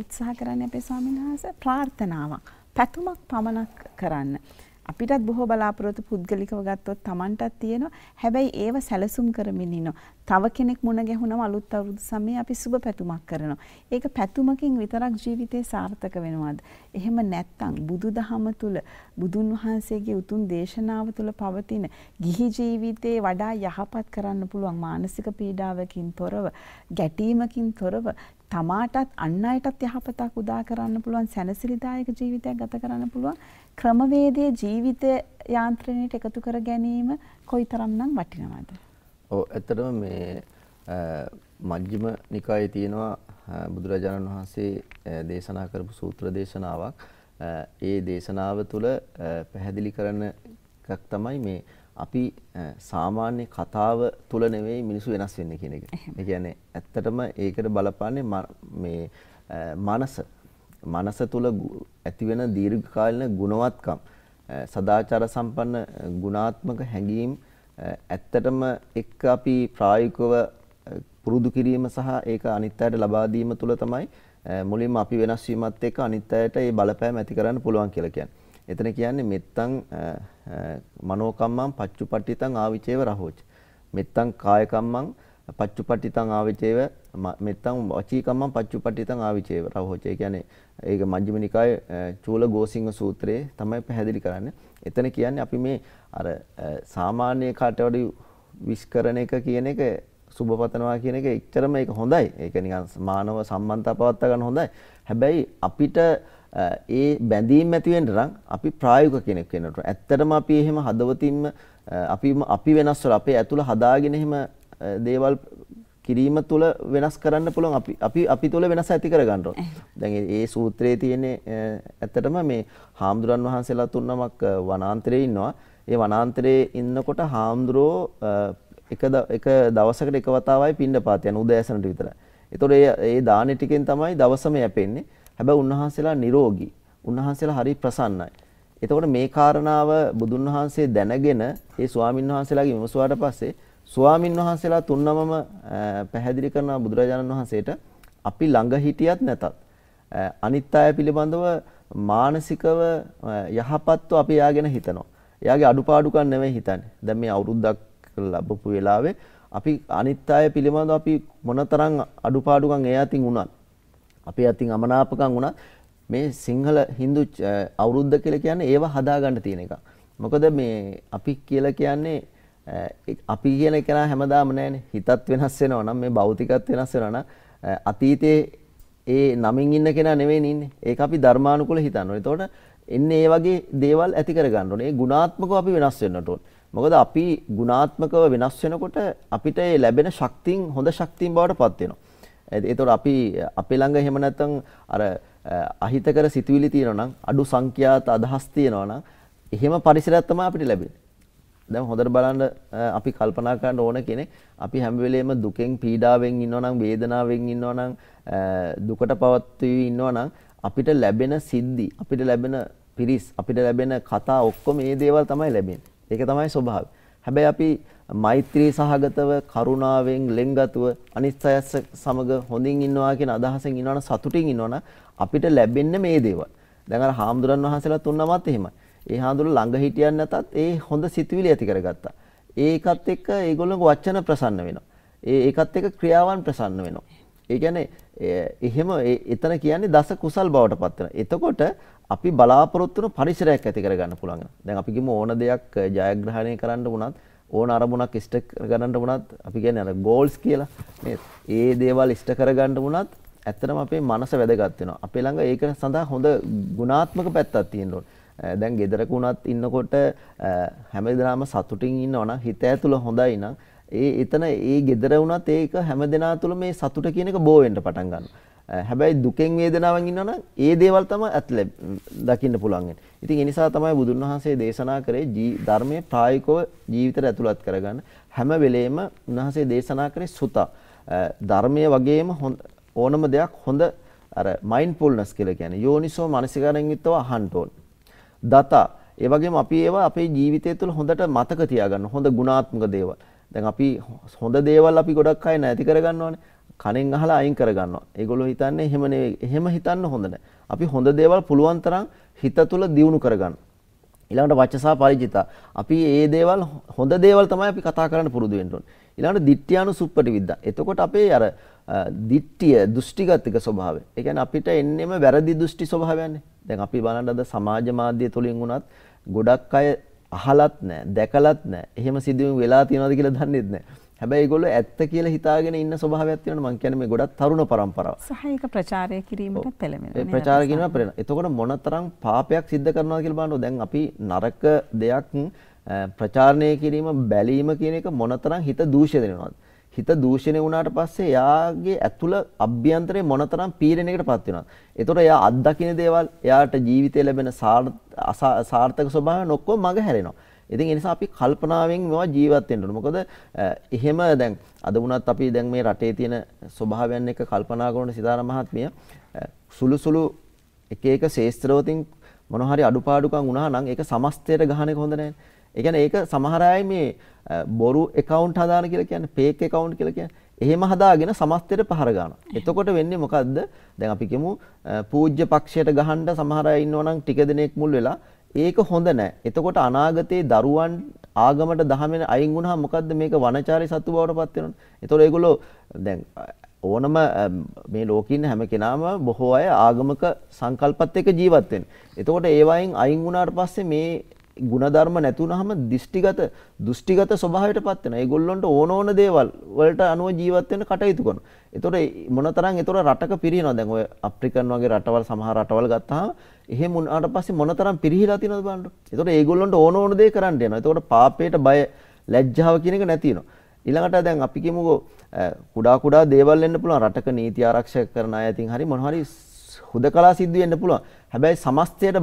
උත්සාහ කරන්නේ අපේ ස්වාමීන් වහන්සේ ප්‍රාර්ථනාවක් පැතුමක් පමණක් කරන්න. අපිටත් බොහෝ බලාපොරොත්තු පුද්ගලිකව ගත්තොත් Tamanටත් තියෙනවා. හැබැයි ඒව සැලසුම් කරමින් ඉනවා. තව කෙනෙක් මුණ ගැහුනම අලුත් අවුරුදු සමයේ අපි සුබ පැතුමක් කරනවා. ඒක පැතුමකින් විතරක් ජීවිතේ සාර්ථක වෙනවද? එහෙම නැත්නම් බුදුදහම තුල බුදුන් වහන්සේගේ උතුම් දේශනාව තුල පවතින ගිහි ජීවිතේ වඩා යහපත් කරන්න පුළුවන් මානසික පීඩාවකින් තොරව, ගැටීමකින් තොරව තමාටත් අන් අයටත් යහපතක් උදා කරන්න පුළුවන් සැනසිලිදායක ජීවිතයක් ගත කරන්න පුළුවන් ක්‍රමවේදයේ ජීවිත යාන්ත්‍රණයට එකතු කර ගැනීම කොයිතරම්නම් වටිනවද? ඔව් ඇත්තටම මේ මජ්ක්‍ධිම නිකායේ තියෙනවා බුදුරජාණන් වහන්සේ දේශනා කරපු සූත්‍ර දේශනාවක්. ඒ දේශනාව තුළ පැහැදිලි කරන එකක් තමයි මේ අපි සාමාන්‍ය කතාව තුල නෙවෙයි මිනිස්සු වෙනස් වෙන්නේ කියන එක. ඒ කියන්නේ ඇත්තටම ඒකට බලපාන්නේ මේ මනස. මනස තුල ඇතිවෙන දීර්ඝකාලීන ගුණවත්කම් සදාචාර සම්පන්න ගුණාත්මක හැඟීම් ඇත්තටම එක්ක අපි ප්‍රායෝගිකව පුරුදු කිරීම සහ ඒක අනිත් අයට ලබා දීම තුළ තමයි මුලින්ම අපි වෙනස් වීමත් එක්ක අනිත් අයට ඒ බලපෑම ඇති කරන්න පුළුවන් කියලා කියන්නේ. එතන කියන්නේ මෙත්තං මනෝකම්මං පච්චුපට්ඨිතං ආවිචේව රහෝච. මෙත්තං කායකම්මං පච්චුපට්ඨිතං ආවිචේව මෙත්තං වචීකම්මං පච්චුපට්ඨිතං ආවිචේව රහෝච. ඒ කියන්නේ ඒක මජ්ක්‍ධිම නිකායේ චූල ගෝසිංහ සූත්‍රයේ තමයි පැහැදිලි කරන්නේ. එතන කියන්නේ අපි මේ අර සාමාන්‍ය කාට වඩා විස්කරණ එක කියන එක සුබපතනවා කියන එක එච්චරම ඒක හොඳයි. ඒක නිකන් මානව සම්බන්ධතාව පවත්වා ගන්න හොඳයි. හැබැයි අපිට ඒ බැඳීම් ඇතිවෙන්න නම් අපි ප්‍රායෝගික කෙනෙක් වෙන්න ඕන. ඇත්තටම අපි එහෙම හදවතින්ම අපි අපි වෙනස් වෙලා අපේ ඇතුළ හදාගෙන එහෙම දේවල් කිරීම තුළ වෙනස් කරන්න පුළුවන් අපි අපි අපි තුළ වෙනස ඇති කර ගන්න ඕන. දැන් ඒ සූත්‍රයේ තියෙන ඇත්තටම මේ හාමුදුරන් වහන්සේලා තුන්නමක් වනාන්තරයේ ඉන්නවා. ඒ වනාන්තරයේ ඉන්නකොට හාමුදුරෝ එක එක දවසකට එක වතාවයි පින්නපාත යන උදෑසනට විතරයි. ඒතකොට ඒ ඒ දාන ටිකෙන් තමයි දවසම යැපෙන්නේ. හැබැයි උන්වහන්සේලා නිරෝගී. උන්වහන්සේලා හරි ප්‍රසන්නයි. එතකොට මේ කාරණාව බුදුන් වහන්සේ දැනගෙන ඒ ස්වාමින් වහන්සේලාගේ විමසුවාට පස්සේ ස්වාමින් වහන්සේලා තුන්නමම පැහැදිලි කරන බුදුරජාණන් වහන්සේට අපි ළඟ හිටියත් නැතත් අනිත් අය පිළිබඳව මානසිකව යහපත්ව අපි යාගෙන හිතනවා. එයාගේ අඩුපාඩුකම් නෙමෙයි හිතන්නේ. දැන් මේ අවුරුද්දක් ලැබපු වෙලාවේ අපි අනිත් අය පිළිබඳව අපි මොනතරම් අඩුපාඩුකම් එයා තින් උනත් අපේ අතින් අමනාපකම් වුණා මේ සිංහල Hindu අවුරුද්ද කියලා කියන්නේ ඒව හදාගන්න තියෙන එක. මොකද මේ අපි කියලා කියන්නේ අපි කියන එක හැමදාම නෑනේ. හිතත් වෙනස් වෙනවා නම් මේ භෞතිකත් වෙනස් වෙනවා නම් අතීතයේ ඒ නමින් ඉන්න කෙනා නෙවෙයි ඉන්නේ. ඒක අපි ධර්මානුකූල හිතන්න ඕනේ. එතකොට එන්නේ ඒ වගේ දේවල් ඇති කර ගන්න ඕනේ. ඒ ගුණාත්මකව අපි වෙනස් වෙන්නට ඕනේ. මොකද අපි ගුණාත්මකව වෙනස් වෙනකොට අපිට ඒ ලැබෙන ශක්තියින් හොඳ ශක්තියින් බවට පත් වෙනවා. ඒතොට අපි අපේ ළඟ එහෙම නැත්නම් අර අහිතකර සිතුවිලි තියෙනවා නම් අඩු සංඛ්‍යාත අදහස් තියෙනවා නම් එහෙම පරිසරයක් තමයි අපිට ලැබෙන්නේ. දැන් හොඳට බලන්න අපි කල්පනා කරන්න ඕන කෙනෙක් අපි හැම වෙලේම දුකෙන් පීඩාවෙන් ඉන්නවා නම් වේදනාවෙන් ඉන්නවා නම් දුකට පවත්වී ඉන්නවා නම් අපිට ලැබෙන සිද්ධි අපිට ලැබෙන පිරිස් අපිට ලැබෙන කතා ඔක්කොම මේ දේවල් තමයි ලැබෙන්නේ. ඒක තමයි ස්වභාවය. හැබැයි අපි මෛත්‍රී සහගතව කරුණාවෙන් ලෙන්ගතුව අනිත් අය සමග හොඳින් ඉන්නවා කියන අදහසෙන් ඉන්නවනම් සතුටින් ඉන්නවනම් අපිට ලැබෙන්නේ මේ දේවල්. දැන් අර හාමුදුරන් වහන්සේලා තුන්නමත් එහෙමයි. ඒ හාමුදුරු ළඟ හිටියන් නැතත් ඒ හොඳ සිතුවිලි ඇති කරගත්තා. ඒකත් එක්ක ඒගොල්ලෝගේ වචන ප්‍රසන්න වෙනවා. ඒ ඒකත් එක්ක ක්‍රියාවන් ප්‍රසන්න වෙනවා. ඒ කියන්නේ එහෙම එතන කියන්නේ දස කුසල් බවට පත් වෙනවා. එතකොට අපි බලාපොරොත්තු වෙන පරිසරයක් ඇති කරගන්න පුළුවන්. දැන් අපි කිව්ව ඕන දෙයක් ජයග්‍රහණය කරන්න වුණත් ඕන අරමුණක් ඉෂ්ට කරගන්නට වුණත් අපි කියන්නේ අර ගෝල්ස් කියලා නේද? ඒ දේවල් ඉෂ්ට කරගන්න වුණත් ඇත්තටම අපේ මනස වැදගත් වෙනවා. අපේ ළඟ ඒක සඳහා හොඳ ගුණාත්මක පැත්තක් තියෙන්න ඕන. දැන් ගෙදරක වුණත් ඉන්නකොට හැමදාම සතුටින් ඉන්නවා නම් හිත ඇතුළ හොඳයි නම් ඒ එතන ඒ ගෙදර වුණත් ඒක හැමදෙනා තුළ මේ සතුට කියන එක බෝ වෙන්න පටන් ගන්නවා. හැබැයි දුකෙන් වේදනාවෙන් ඉන්නවනම් ඒ දේවල් තමයි ඇත් දකින්න පුළුවන්. ඉතින් ඒ නිසා තමයි බුදුන් වහන්සේ දේශනා කරේ ධර්මයේ ප්‍රායෝගිකව ජීවිතයට ඇතුළත් කරගන්න හැම වෙලේම උන්වහන්සේ දේශනා කරේ සුත ධර්මයේ වගේම ඕනම දෙයක් හොඳ අර මයින්ඩ්ෆුල්නස් කියලා කියන්නේ යෝනිසෝ මනසිකාරයෙන් යුක්තව අහන්න ඕන. දත ඒ වගේම අපි ඒවා අපේ ජීවිතය තුළ හොඳට මතක තියාගන්න හොඳ ගුණාත්මක දේවල්. දැන් අපි හොඳ දේවල් අපි ගොඩක් අය නැති කරගන්නවානේ. කණෙන් අහලා අයින් කරගන්නවා. ඒගොල්ලෝ හිතන්නේ එහෙම නෙවෙයි. එහෙම හිතන්න හොඳ නැහැ. අපි හොඳ දේවල් පුළුවන් තරම් හිත තුළ දියුණු කරගන්න. ඊළඟට වචසා පරිජිතා. අපි මේ දේවල් හොඳ දේවල් තමයි අපි කතා කරන්න පුරුදු වෙන්න ඕනේ. ඊළඟට දිට්ඨියානු සුප්පටිවිද්දා. එතකොට අපේ අර දිට්ඨිය දෘෂ්ටිගතික ස්වභාවය. ඒ කියන්නේ අපිට එන්නෙම වැරදි දෘෂ්ටි ස්වභාවයන්නේ. දැන් අපි බලන්න අද සමාජ මාධ්‍ය තුලින් වුණත් ගොඩක් අය අහලත් නැහැ, දැකලත් නැහැ. එහෙම සිදුවීම් වෙලා තියෙනවද කියලා දන්නේ නැහැ. හැබැයි ඒගොල්ලෝ ඇත්ත කියලා හිතාගෙන ඉන්න ස්වභාවයක් තියෙනවා මම කියන්නේ මේ ගොඩක් තරුණ පරම්පරාව. සහායක ප්‍රචාරය කිරීමට පෙළඹෙනවා. ඒ ප්‍රචාර කිරීම පෙළඹෙනවා. එතකොට මොනතරම් පාපයක් සිද්ධ කරනවද කියලා බලන්න දැන් අපි නරක දෙයක් ප්‍රචාරණය කිරීම බැලීම කියන එක මොනතරම් හිත දූෂණය වෙනවද? හිත දූෂණය වුණාට පස්සේ එයාගේ ඇතුළ අභ්‍යන්තරේ මොනතරම් පීඩනයකට පත් වෙනවද? ඒතොර එයා අත්දකින්න දේවල් එයාට ජීවිතේ ලැබෙන සාර්ථක ස්වභාවයන් ඔක්කොම මග හැරෙනවා. ඉතින් ඒ නිසා අපි කල්පනාවෙන් මේවා ජීවත් වෙන්න ඕනේ. මොකද එහෙම දැන් අද වුණත් අපි දැන් මේ රටේ තියෙන ස්වභාවයන් එක්ක කල්පනා කරන සිතාර මහත්මිය සුළු සුළු එක එක ශේස්ත්‍රවලින් මොන හරි අඩුපාඩුකම් වුණා නම් ඒක සමස්තයට ගහන එක හොඳ නැහැ. ඒ කියන්නේ ඒක සමහර අය මේ බොරු account හදාන කියලා කියන්නේ fake account කියලා කියන්නේ. එහෙම හදාගෙන සමස්තයට පහර ගන්නවා. එතකොට වෙන්නේ මොකද්ද? දැන් අපි කියමු පූජ්‍ය පක්ෂයට ගහන්න සමහර අය ඉන්නවනම් ටික දිනෙක මුල් වෙලා ඒක හොඳ නැහැ. එතකොට අනාගතයේ දරුවන් ආගමට දහමෙන් අයින් වුණාම මොකද්ද මේක වනචාරී සත්තු බවට පත් වෙනවනේ. එතකොට ඒගොල්ලෝ දැන් ඕනම මේ ලෝකේ හැම කෙනාම බොහෝ අය ආගමක සංකල්පත් එක්ක ජීවත් වෙනවා. එතකොට ඒ වයින් අයින් වුණාට පස්සේ මේ ಗುಣධර්ම නැතුනහම දිෂ්ටිගත දුෂ්ටිගත ස්වභාවයට පත් වෙනවා. ඒගොල්ලන්ට ඕන ඕන දේවල් වලට අනුව ජීවත් වෙන්න කටයුතු කරනවා. ඒතොර මොනතරම් ඒතොර රටක පිරිනව. දැන් ඔය අප්‍රිකන් වගේ රටවල් සමහර රටවල් ගත්තාම එහෙම වුණාට පස්සේ මොනතරම් පිරිහිලා තියෙනවද බලන්න. එතකොට ඒගොල්ලන්ට ඕන ඕන දේ කරන්න යනවා. එතකොට පාපයට බය ලැජ්ජාව කියන එක නැති වෙනවා. ඊළඟට දැන් අපි කියමුකෝ කුඩා කුඩා දේවල් වෙන්න පුළුවන්. රටක නීති ආරක්ෂා කරන අය ඉතින් හරි මොනවා හරි හුදකලා සිද්ධ වෙන්න පුළුවන්. හැබැයි සමස්තයට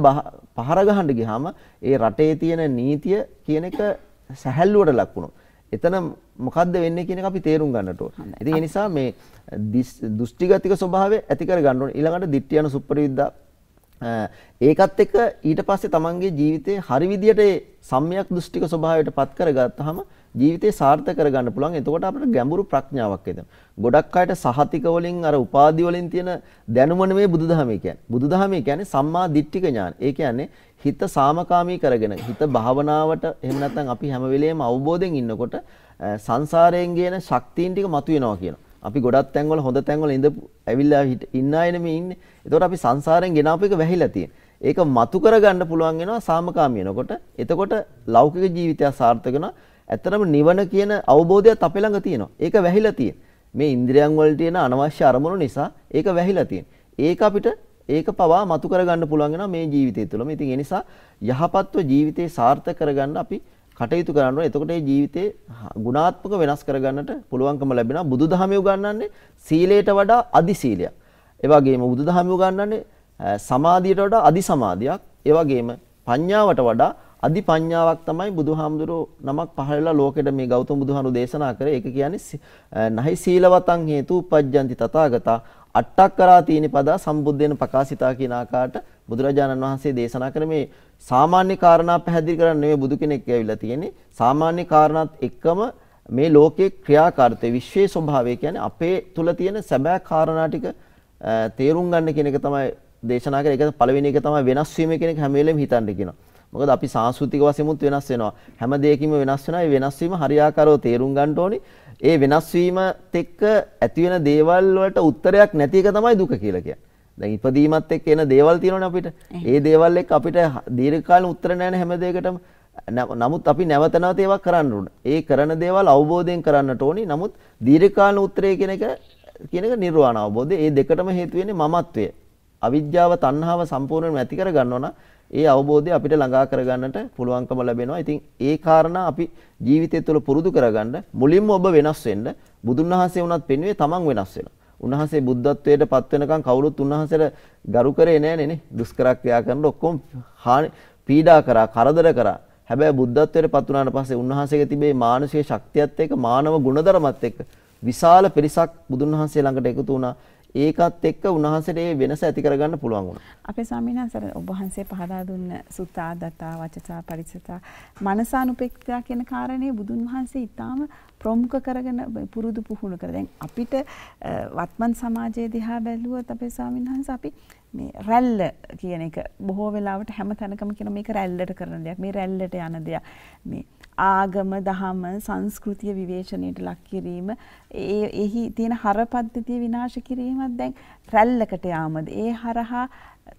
පහර ගහන්න ගියාම ඒ රටේ තියෙන නීතිය කියන එක සැහැල්ලුවට ලක් වෙනවා. එතන මොකද්ද වෙන්නේ කියන එක අපි තේරුම් ගන්නට ඕන. ඉතින් ඒ නිසා මේ දෘෂ්ටිගතික ස්වභාවය ඇති කර ගන්න ඕනේ. ඊළඟට ditthiyana supparidda ඒකත් එක්ක ඊට පස්සේ තමන්ගේ ජීවිතේ හරි විදියට සම්මයක් දෘෂ්ටික ස්වභාවයට පත් කරගත්තාම ජීවිතේ සාර්ථක කරගන්න පුළුවන්. එතකොට අපිට ගැඹුරු ප්‍රඥාවක් එතන. ගොඩක් අයට සහතික වලින් අර උපාදි වලින් තියෙන දැනුම නෙමෙයි බුදුදහමේ කියන්නේ. බුදුදහමේ කියන්නේ සම්මා දිට්ඨික ඥාන. ඒ කියන්නේ හිත සාමකාමී කරගෙන හිත භාවනාවට එහෙම නැත්නම් අපි හැම වෙලෙම අවබෝධයෙන් ඉන්නකොට සංසාරයෙන් ගේන ශක්තියන් ටික මතුවෙනවා කියනවා. අපි ගොඩක් තැන්වල හොඳ තැන්වල ඉඳ ඇවිල්ලා ඉන්න අයනේ මේ ඉන්නේ. එතකොට අපි සංසාරයෙන් ගෙනාපු එක වැහිලා තියෙන. ඒක මතු කරගන්න පුළුවන් වෙනවා සාමකාමී වෙනකොට. එතකොට ලෞකික ජීවිතය සාර්ථක වෙනවා. ඇත්තටම නිවන කියන අවබෝධයත් අපේ ළඟ තියෙනවා. ඒක වැහිලා තියෙන. මේ ඉන්ද්‍රියන් වල තියෙන අනවශ්‍ය අරමුණු නිසා ඒක වැහිලා තියෙන. ඒක අපිට ඒක පවා මතු කරගන්න පුළුවන් වෙනවා මේ ජීවිතය තුළම. ඉතින් ඒ නිසා යහපත්ව ජීවිතේ සාර්ථක කරගන්න අපි කටයුතු කරන්න ඕනේ. එතකොට මේ ජීවිතේ ගුණාත්මක වෙනස් කරගන්නට පුළුවන්කම ලැබෙනවා. බුදුදහමේ උගන්වන්නේ සීලයට වඩා අදි සීලයක්. ඒ වගේම බුදුදහම උගන්වන්නේ සමාධියට වඩා අදි සමාධියක්. ඒ වගේම පඤ්ඤාවට වඩා අදි පඤ්ඤාවක් තමයි බුදුහාමුදුරෝ නමක් පහළලා ලෝකෙට මේ ගෞතම බුදුහාමුදුරු දේශනා කරේ. ඒක කියන්නේ නහි සීලවතං හේතු උපජ්ජಂತಿ තථාගතා අට්ටක්කරා තීනි පදා සම්බුද්ධේන ප්‍රකාශිතා කියන ආකාරයට බුදුරජාණන් වහන්සේ දේශනා කරන මේ සාමාන්‍ය කාරණා පැහැදිලි කරන්න නෙවෙයි බුදු කෙනෙක් ඇවිල්ලා තියෙන්නේ. සාමාන්‍ය කාරණාත් එක්කම මේ ලෝකේ ක්‍රියාකාරීත්වය විශ්වයේ ස්වභාවය කියන්නේ අපේ තුල තියෙන සැබෑ කාරණා ටික තේරුම් ගන්න කියන එක තමයි දේශනා කරේ. ඒක පළවෙනි එක තමයි වෙනස් වීම කියන එක හැම වෙලෙම හිතන්න කියනවා. මොකද අපි සංස්කෘතික වශයෙන්මුත් වෙනස් වෙනවා. හැම දෙයකින්ම වෙනස් වෙනවා. ඒ වෙනස් වීම හරියාකාරව තේරුම් ගන්න ඕනේ. ඒ වෙනස් වීමත් එක්ක ඇති වෙන දේවල් වලට උත්තරයක් නැති එක තමයි දුක කියලා කියන්නේ. දැන් ඉපදීමත් එක්ක එන දේවල් තියෙනවනේ අපිට. ඒ දේවල් එක්ක අපිට දීර්ඝ කාලෙ උත්තර නැහැ හැම දෙයකටම. නමුත් අපි නැවත නැවත ඒවා කරන්න ඕන. ඒ කරන දේවල් අවබෝධයෙන් කරන්නට ඕනි. නමුත් දීර්ඝ කාලන උත්තරය කියන එක කියන එක නිර්වාණ අවබෝධය. ඒ දෙකටම හේතු වෙන්නේ මමත්වය. අවිද්‍යාව තණ්හාව සම්පූර්ණයෙන්ම ඇති කරගන්නවා නම් ඒ අවබෝධය අපිට ළඟා කරගන්නට පුළුවන්කම ලැබෙනවා. ඉතින් ඒ කාරණා අපි ජීවිතය තුළ පුරුදු කරගන්න මුලින්ම ඔබ වෙනස් වෙන්න බුදුන් වහන්සේ වුණත් පෙන්වුවේ තමන් වෙනස් වෙනවා. උන්වහන්සේ බුද්ධත්වයට පත් වෙනකන් කවුරුත් උන්වහන්සේට ගරු කරේ නෑනේ නේ. දුෂ්කර ක්‍රියා කරන ඔක්කොම හානි පීඩා කරා, කරදර කරා. හැබැයි බුද්ධත්වයට පත් වුණාට පස්සේ උන්වහන්සේගේ තිබේ මානසික ශක්තියත් එක්ක මානව ගුණධර්මත් එක්ක විශාල පිරිසක් බුදුන් වහන්සේ ළඟට එකතු වුණා. ඒකත් එක්ක උන්වහන්සේට ඒ වෙනස ඇති කරගන්න පුළුවන් වුණා. අපේ ස්වාමීන් වහන්සේ ඔබ වහන්සේ පහදා දුන්න සුත්තා දතා වචසා පරිසතා මනසානුපෙක්ඛා කියන කාරණේ බුදුන් වහන්සේ ඊටාම ප්‍රමුඛ කරගෙන පුරුදු පුහුණු කර දැන් අපිට වත්මන් සමාජයේ දිහා බැලුවොත් අපේ ස්වාමීන් වහන්සේ අපි මේ රැල්ල කියන එක බොහෝ වෙලාවට හැම තැනකම කියන මේක රැල්ලට කරන දෙයක් මේ රැල්ලට යන දෙයක් මේ ආගම දහම සංස්කෘතිය විවේචනයට ලක් කිරීම එහි තියෙන හරපද්ධතිය විනාශ කිරීමත් දැන් රැල්ලකට යාමද ඒ හරහා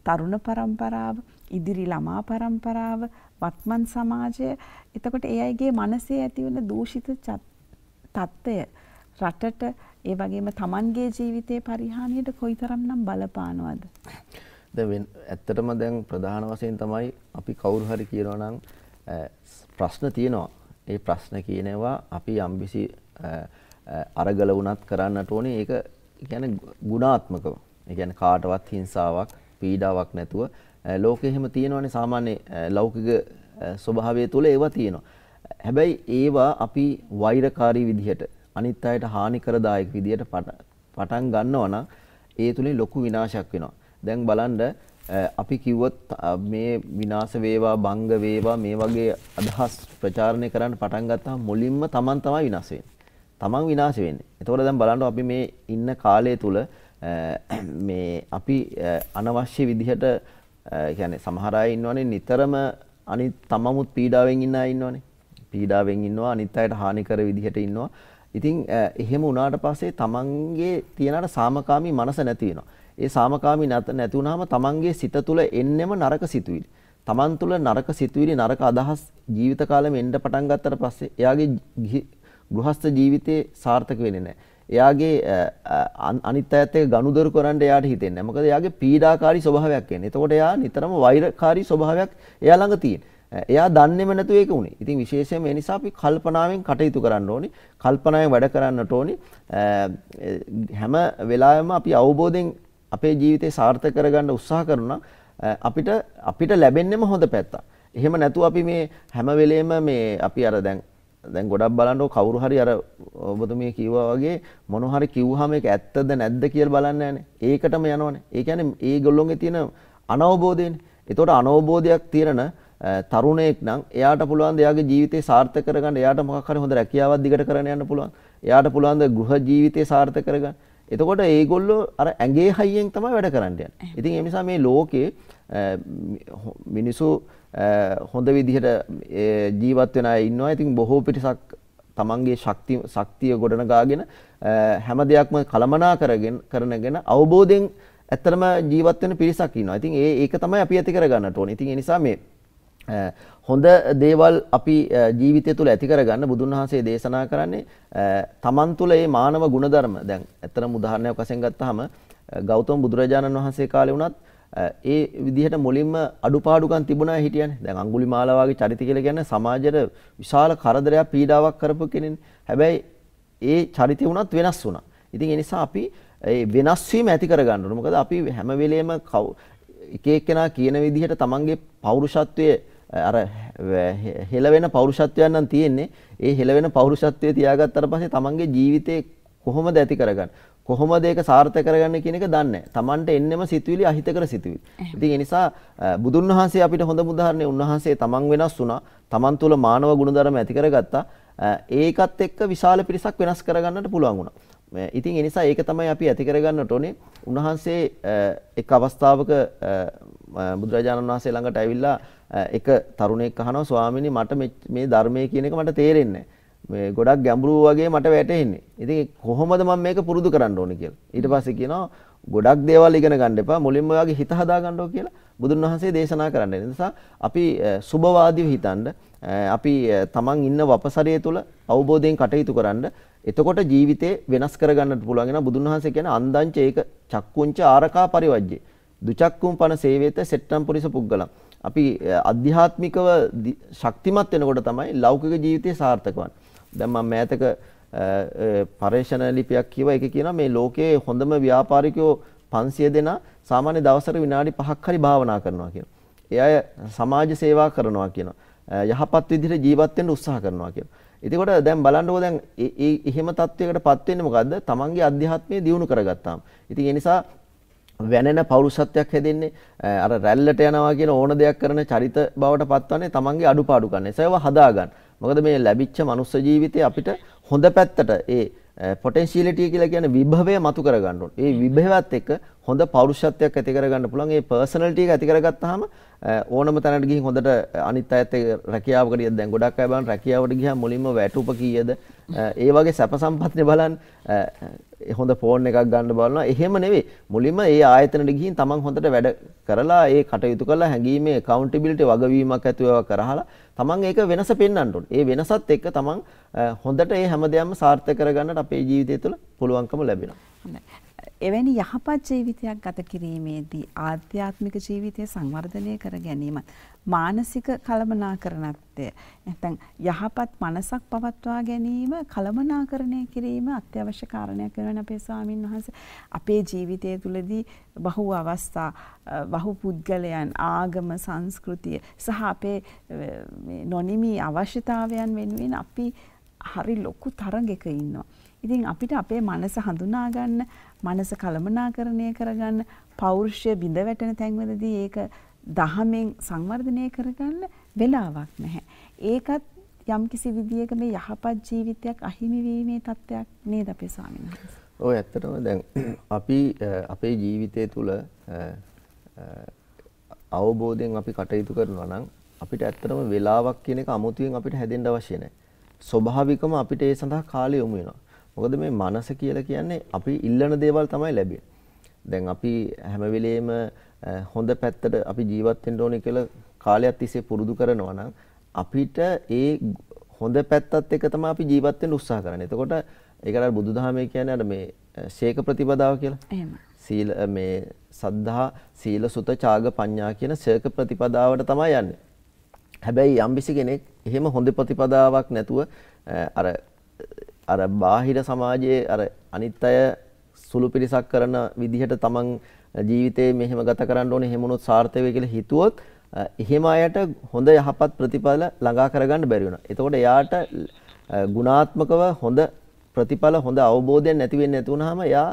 තරුණ પરම්පරාව ඉදිරි ළමා પરම්පරාව වත්මන් සමාජය එතකොට ඒ අයගේ මනසේ ඇතිවන දූෂිත තත්ත්වය රටට ඒ වගේම Tamanගේ ජීවිතයේ පරිහානියට කොයිතරම්නම් බලපානවද දැන් ඇත්තටම දැන් ප්‍රධාන වශයෙන් තමයි අපි කවුරු හරි කියනවා නම් ප්‍රශ්න තියෙනවා. ඒ ප්‍රශ්න කියනවා අපි යම්බිසි අරගල වුණත් කරන්නට ඕනේ ඒක කියන්නේ ගුණාත්මකව. ඒ කියන්නේ කාටවත් හිංසාවක්, පීඩාවක් නැතුව ලෝකෙ එහෙම තියෙනවනේ සාමාන්‍ය ලෞකික ස්වභාවය තුල ඒවා තියෙනවා. හැබැයි ඒවා අපි වෛරකාරී විදිහට අනිත් අයට හානි කරදායක විදිහට පටන් ගන්නවා නම් ඒ තුලින් ලොකු විනාශයක් වෙනවා. දැන් බලන්න අපි කිව්වොත් මේ විනාශ වේවා බංග වේවා මේ වගේ අදහස් ප්‍රචාරණය කරන්න පටන් ගත්තාම මුලින්ම Taman තමයි විනාශ වෙන්නේ. Taman විනාශ වෙන්නේ. එතකොට දැන් බලන්න අපි මේ ඉන්න කාලය තුල මේ අපි අනවශ්‍ය විදිහට කියන්නේ සමහර අය ඉන්නවනේ නිතරම අනිත් තමමුත් පීඩාවෙන් ඉන්න අය ඉන්නවනේ. පීඩාවෙන් ඉන්නවා අනිත් අයට හානි කර විදිහට ඉන්නවා. ඉතින් එහෙම වුණාට පස්සේ තමන්ගේ තියනට සාමකාමී මනස නැති වෙනවා. ඒ සාමකාමී නැති වුනහම තමන්ගේ සිත තුළ එන්නෙම නරක සිතුවිලි. තමන් තුළ නරක සිතුවිලි නරක අදහස් ජීවිත කාලෙම එන්න පටන් ගත්තට පස්සේ එයාගේ ගෘහස්ත ජීවිතේ සාර්ථක වෙන්නේ නැහැ. එයාගේ අනිත් අයත් එක්ක ගනුදෙනු කරන්න එයාට හිතෙන්නේ නැහැ. මොකද එයාගේ පීඩාකාරී ස්වභාවයක් එන්නේ. එතකොට එයා නිතරම වෛරකාරී ස්වභාවයක් එයා ළඟ තියෙන. එයා දන්නේම නැතුව ඒක උනේ. ඉතින් විශේෂයෙන්ම ඒ නිසා අපි කල්පනාවෙන් කටයුතු කරන්න ඕනේ. කල්පනාවෙන් වැඩ කරන්නට ඕනේ. හැම වෙලාවෙම අපි අවබෝධයෙන් අපේ ජීවිතේ සාර්ථක කරගන්න උත්සාහ කරනවා අපිට අපිට ලැබෙන්නෙම හොඳ පැත්ත. එහෙම නැතුව අපි මේ හැම වෙලේම මේ අපි අර දැන් දැන් ගොඩක් බලන්නකො කවුරු හරි අර ඔබතුමිය කිව්වා වගේ මොන හරි කිව්වහම ඒක ඇත්තද නැද්ද කියලා බලන්නේ නැහනේ. ඒකටම යනවනේ. ඒ කියන්නේ ඒගොල්ලොන්ගේ තියෙන අනවබෝධයනේ. ඒතකොට අනවබෝධයක් තියෙන තරුණයෙක් නම් එයාට පුළුවන් දෙයාගේ ජීවිතේ සාර්ථක කරගන්න එයාට මොකක් හරි හොඳ රැකියාවක් දිගට කරගෙන යන්න පුළුවන්. එයාට පුළුවන් ද ගෘහ ජීවිතේ සාර්ථක කරගන්න. එතකොට ඒගොල්ලෝ අර ඇඟේ හයියෙන් තමයි වැඩ කරන්න යන්නේ. ඉතින් ඒ නිසා මේ ලෝකේ මිනිසු හොඳ විදිහට ජීවත් වෙන අය ඉන්නවා. ඉතින් බොහෝ පිටසක් තමන්ගේ ශක්තිය ශක්තිය ගොඩනගාගෙන හැම දෙයක්ම කළමනා කරගෙන කරනගෙන අවබෝධයෙන් ඇත්තටම ජීවත් වෙන පිරිසක් ඉන්නවා. ඉතින් ඒ ඒක තමයි අපි ඇති කරගන්නට ඕනේ. ඉතින් ඒ නිසා මේ හොඳ දේවල් අපි ජීවිතය තුළ ඇති කරගන්න බුදුන් වහන්සේ දේශනා කරන්නේ තමන් තුළ මේ මානව ගුණධර්ම දැන් ඇත්තටම උදාහරණයක් වශයෙන් ගත්තාම ගෞතම බුදුරජාණන් වහන්සේ කාලේ වුණත් ඒ විදිහට මුලින්ම අඩුපාඩුකම් තිබුණා හිටියනේ. දැන් අඟුලිමාල වගේ චරිත කියලා කියන්නේ සමාජයට විශාල කරදරයක් පීඩාවක් කරපු කෙනෙක්නේ. හැබැයි ඒ චරිතය වුණත් වෙනස් වුණා. ඉතින් ඒ නිසා අපි ඒ වෙනස් වීම ඇති කරගන්න ඕනේ. මොකද අපි හැම වෙලෙම එක එක්කෙනා කියන විදිහට තමන්ගේ පෞරුෂත්වයේ අර හෙලවෙන පෞරුෂත්වයන් නම් තියෙන්නේ. ඒ හෙලවෙන පෞරුෂත්වය තියාගත්තට පස්සේ තමන්ගේ ජීවිතේ කොහොමද ඇති කරගන්නේ? කොහොමද ඒක සාර්ථක කරගන්නේ කියන එක දන්නේ තමන්ට එන්නෙම සිතුවිලි අහිතකර සිතුවිලි. ඉතින් ඒ නිසා බුදුන් වහන්සේ අපිට හොඳ උදාහරණයක් උන්වහන්සේ තමන් වෙනස් වුණා. තමන් තුළ මානව ගුණධර්ම ඇති කරගත්තා. ඒකත් එක්ක විශාල පිරිසක් වෙනස් කරගන්නට පුළුවන් වුණා. ඉතින් ඒ නිසා ඒක තමයි අපි ඇති කරගන්නට ඕනේ. උන්වහන්සේ එක් අවස්ථාවක බුදුරජාණන් වහන්සේ ළඟට ඇවිල්ලා එක තරුණයෙක් අහනවා ස්වාමීනි මට මේ ධර්මයේ කියන එක මට තේරෙන්නේ මේ ගොඩක් ගැඹුරු වගේ මට වැටෙන්නේ. ඉතින් කොහොමද මම මේක පුරුදු කරන්න ඕනේ කියලා. ඊට පස්සේ කියනවා ගොඩක් දේවල් ඉගෙන ගන්න එපා. මුලින්ම ඔයාගේ හිත හදා ගන්න ඕන කියලා බුදුන් වහන්සේ දේශනා කරන්න. ඒ නිසා අපි සුබවාදීව හිතනද අපි තමන් ඉන්න වපසරය තුළ අවබෝධයෙන් කටයුතු කරන්න එතකොට ජීවිතේ වෙනස් කරගන්නට පුළුවන් වෙනවා බුදුන් වහන්සේ කියන අන්දංච ඒක චක්කුංච ආරකා පරිවජ්ජේ දුචක්කුම් පන සේවේත සෙට්ටම් පුරිස පුද්ගලම් අපි අධ්‍යාත්මිකව ශක්තිමත් වෙනකොට තමයි ලෞකික ජීවිතය සාර්ථක වන්නේ. දැන් මම මෑතක පරේෂණ ලිපියක් කියව එක කියනවා මේ ලෝකයේ හොඳම ව්‍යාපාරිකයෝ 500 දෙනා සාමාන්‍ය දවසට විනාඩි 5ක් හරි භාවනා කරනවා කියනවා. ඒ අය සමාජ සේවා කරනවා කියනවා. යහපත් විදිහට ජීවත් වෙන්න උත්සාහ කරනවා කියනවා. එතකොට දැන් බලන්නකෝ දැන් ඒ එහෙම තත්වයකටපත් වෙන්නේ මොකද්ද? තමන්ගේ අධ්‍යාත්මය දියුණු කරගත්තාම. ඉතින් ඒ නිසා වැනෙන පෞරුෂත්වයක් හැදෙන්නේ අර රැල්ලට යනවා කියන ඕන දෙයක් කරන චරිත බවට පත්වන්නේ තමන්ගේ අඩුපාඩු ගන්න. ඒසව හදාගන්න. මොකද මේ ලැබිච්ච මනුස්ස ජීවිතේ අපිට හොඳ පැත්තට ඒ පොටෙන්ෂියලිටි කියලා කියන විභවය මතු කරගන්න ඕනේ. ඒ විභවයත් එක්ක හොඳ පෞරුෂත්වයක් ඇති කරගන්න පුළුවන්. ඒ පර්සනැලිටි එක ඇති කරගත්තාම ඕනම තැනකට ගිහින් හොඳට අනිත් අයත් එක්ක රැකියාවකට ගියද දැන් ගොඩක් අය බලන රැකියාවට ගියාම මුලින්ම වැටුප කීයද? ඒ වගේ සැප සම්පත්නේ බලන්න හොඳ ෆෝන් එකක් ගන්න බලනවා එහෙම නෙවෙයි මුලින්ම ඒ ආයතනට ගිහින් තමන් හොඳට වැඩ කරලා ඒ කටයුතු කරලා හැංගීමේ accountability වගවීමක් ඇතුව ඒවා කරහලා තමන් ඒක වෙනස පෙන්වන්න ඕනේ. ඒ වෙනසත් එක්ක තමන් හොඳට ඒ හැම දෙයක්ම සාර්ථක කරගන්නට අපේ ජීවිතය තුළ පුළුවන්කම ලැබෙනවා. එවැනි යහපත් ජීවිතයක් ගත කිරීමේදී ආධ්‍යාත්මික ජීවිතය සංවර්ධනය කර ගැනීම මානසික කලමනාකරණත්වය නැත්නම් යහපත් මනසක් පවත්වා ගැනීම කලමනාකරණය කිරීම අත්‍යවශ්‍ය කාරණයක් වෙනවා අපේ ස්වාමින් වහන්සේ අපේ ජීවිතය තුළදී බහු අවස්ථා බහු පුද්ගලයන් ආගම සංස්කෘතිය සහ අපේ නොනිමි අවශ්‍යතාවයන් වෙනුවෙන් අපි හරි ලොකු තරගයක ඉන්නවා ඉතින් අපිට අපේ මනස හඳුනා ගන්න, මනස කලමනාකරණය කරගන්න, පෞරුෂය බිඳ වැටෙන තැන්වලදී ඒක දහමෙන් සංවර්ධනය කරගන්න වෙලාවක් නැහැ. ඒකත් යම්කිසි විදියක මේ යහපත් ජීවිතයක් අහිමි වීමේ තත්ත්වයක් නේද අපේ ස්වාමීන් වහන්සේ? ඔව් ඇත්තටම දැන් අපි අපේ ජීවිතය තුළ අවබෝධයෙන් අපි කටයුතු කරනවා නම් අපිට ඇත්තටම වෙලාවක් කියන එක අමුතුවෙන් අපිට හැදෙන්න අවශ්‍ය නැහැ. ස්වභාවිකම අපිට ඒ සඳහා කාලය යොමු වෙනවා. මොකද මේ මනස කියලා කියන්නේ අපි ඉල්ලන දේවල් තමයි ලැබෙන්නේ. දැන් අපි හැම වෙලේම හොඳ පැත්තට අපි ජීවත් වෙන්න ඕනේ කියලා කාලයක් තිස්සේ පුරුදු කරනවා නම් අපිට ඒ හොඳ පැත්තත් එක තමයි අපි ජීවත් වෙන්න උත්සාහ කරන්නේ. එතකොට ඒකට අර බුදුදහමේ කියන්නේ අර මේ ශේක ප්‍රතිපදාව කියලා. එහෙම. සීල මේ සද්ධා සීල සුත ඡාග පඤ්ඤා කියන ශේක ප්‍රතිපදාවට තමයි යන්නේ. හැබැයි යම්බිසි කෙනෙක් එහෙම හොඳ ප්‍රතිපදාවක් නැතුව අර අර බාහිර සමාජයේ අර අනිත් අය සුළු පිරිසක් කරන විදිහට තමන් ජීවිතේ මෙහෙම ගත කරන්න ඕනේ එහෙම උනොත් සාර්ථක වෙයි කියලා හිතුවොත් එහෙම අයට හොඳ යහපත් ප්‍රතිඵල ළඟා කරගන්න බැරි වෙනවා. එතකොට එයාට ගුණාත්මකව හොඳ ප්‍රතිඵල හොඳ අවබෝධයක් නැති වෙන්නේ නැති වුනහම එයා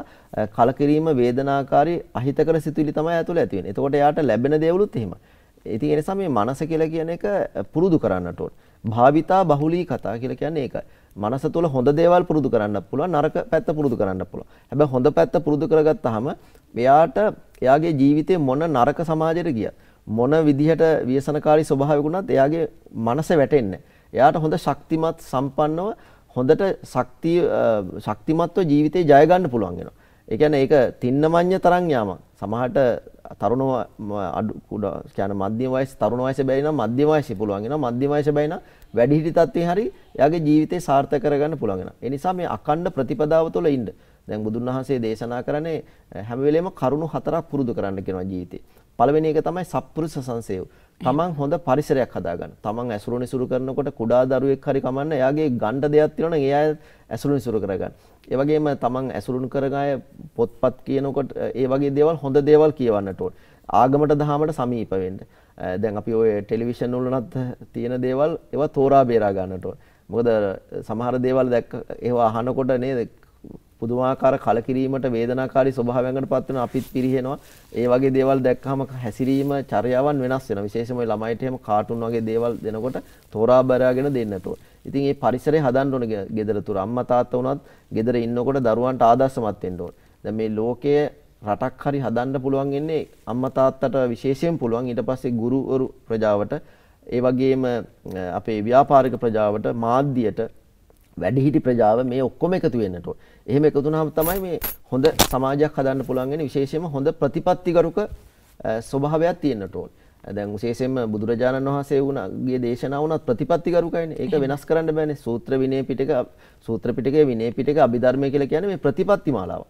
කලකිරීම වේදනාකාරී අහිතකර සිතුවිලි තමයි ඇතුළ ඇති වෙන්නේ. එතකොට එයාට ලැබෙන දේවලුත් එහෙම. ඉතින් ඒ නිසා මේ මනස කියලා කියන එක පුරුදු කරන්නට ඕන. භාවිතා බහුලී කතා කියලා කියන්නේ ඒකයි. මනස තුළ හොඳ දේවල් පුරුදු කරන්න පුළුවන් නරක පැත්ත පුරුදු කරන්න පුළුවන්. හැබැයි හොඳ පැත්ත පුරුදු කරගත්තාම එයාට එයාගේ ජීවිතේ මොන නරක සමාජයට ගියත් මොන විදිහට ව්‍යසනකාරී ස්වභාවයකුණත් එයාගේ මනස වැටෙන්නේ. එයාට හොඳ ශක්තිමත් සම්පන්නව හොඳට ශක්තිය ශක්තිමත්ව ජීවිතේ ජය ගන්න පුළුවන් වෙනවා. ඒ කියන්නේ ඒක තින්නමඤ්ඤ තරම් යාමක්. සමහරට තරුණව අඩු කුඩා කියන මධ්‍යම වයස තරුණ වයසේ බැරි නම් මධ්‍යම වයසේ පුළුවන් වෙනවා. මධ්‍යම වයසේ බැරි නම් වැඩිහිටි තත්ත්වෙන් හරි එයාගේ ජීවිතේ සාර්ථක කරගන්න පුළුවන් වෙනවා. ඒ නිසා මේ අකණ්ඩ ප්‍රතිපදාව තුළ ඉන්න. දැන් බුදුන් වහන්සේ දේශනා කරන්නේ හැම වෙලෙම කරුණු හතරක් පුරුදු කරන්න කියනවා ජීවිතේ. පළවෙනි එක තමයි සත්පුරුෂ සංසේව. තමන් හොඳ පරිසරයක් හදාගන්න. තමන් ඇසුරු නිසුරු කරනකොට කුඩා දරුවෙක් හරි කමන්න එයාගේ ගණ්ඩ දෙයක් තියෙනවා නම් එයා ඇසුරු නිසුරු කරගන්න. ඒ වගේම තමන් ඇසුරුන් කරගාය පොත්පත් කියනකොට ඒ වගේ දේවල් හොඳ දේවල් කියවන්නට ඕන. ආගමට දහමට සමීප වෙන්න. දැන් අපි ඔය ටෙලිවිෂන් වලනත් තියෙන දේවල් ඒවා තෝරා බේරා ගන්නට මොකද සමහර දේවල් දැක්ක ඒවා අහනකොට නේද පුදුමාකාර කලකිරීමට වේදනාකාරී ස්වභාවයන්කට පත් වෙන අපිත් පිරිහෙනවා ඒ වගේ දේවල් දැක්කහම හැසිරීම චර්යාවන් වෙනස් වෙනවා විශේෂයෙන්ම ළමයිට එහෙම කාටුන් වගේ දේවල් දෙනකොට තෝරා බේරාගෙන දෙන්නට ඕන. ඉතින් ඒ පරිසරය හදන්න ඕන ගෙදර තුර අම්මා තාත්තා වුණත් ගෙදර ඉන්නකොට දරුවන්ට ආදර්ශමත් වෙන්න ඕන. දැන් මේ ලෝකයේ රටක් හරි හදන්න පුළුවන් වෙන්නේ අම්මා තාත්තට විශේෂයෙන් පුළුවන් ඊට පස්සේ ගුරුවරු ප්‍රජාවට ඒ වගේම අපේ ව්‍යාපාරික ප්‍රජාවට මාධ්‍යයට වැඩිහිටි ප්‍රජාව මේ ඔක්කොම එකතු වෙන්නට ඕන. එහෙම එකතු වුණාම තමයි මේ හොඳ සමාජයක් හදන්න පුළුවන් වෙන්නේ විශේෂයෙන්ම හොඳ ප්‍රතිපත්තිගරුක ස්වභාවයක් තියෙන්නට ඕන. දැන් විශේෂයෙන්ම බුදුරජාණන් වහන්සේ වුණා ගියේ දේශනා වුණත් ප්‍රතිපත්තිගරුකයිනේ. ඒක වෙනස් කරන්න බෑනේ. සූත්‍ර විනය පිටක සූත්‍ර පිටකයේ විනය පිටක අභිධර්මය කියලා කියන්නේ මේ ප්‍රතිපත්ති මාලාව.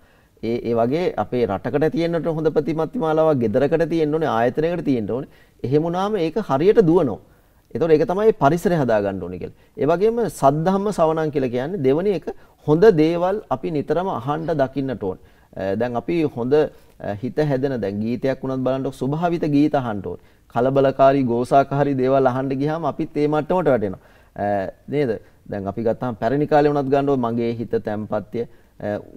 ඒ ඒ වගේ අපේ රටකට තියෙන්නට හොඳ ප්‍රතිමත් මාලාවක් ගෙදරකට තියෙන්න ඕනේ ආයතනයකට තියෙන්න ඕනේ. එහෙම වුණාම ඒක හරියට දුවනවා. ඒතකොට ඒක තමයි පරිසරය හදාගන්න ඕනේ කියලා. ඒ වගේම සද්ධම්ම සවණන් කියලා කියන්නේ දෙවන එක හොඳ දේවල් අපි නිතරම අහන්න දකින්නට ඕනේ. දැන් අපි හොඳ හිත හැදෙන දැන් ගීතයක් වුණත් බලන්නකො ස්වභාවිත ගීත අහන්න ඕනේ. කලබලකාරී ගෝසාකාරී දේවල් අහන්න ගියාම අපිත් ඒ මට්ටමට වැටෙනවා. නේද? දැන් අපි ගත්තාම පැරණි කාලේ වුණත් ගන්නකො මගේ හිත තැම්පත්ය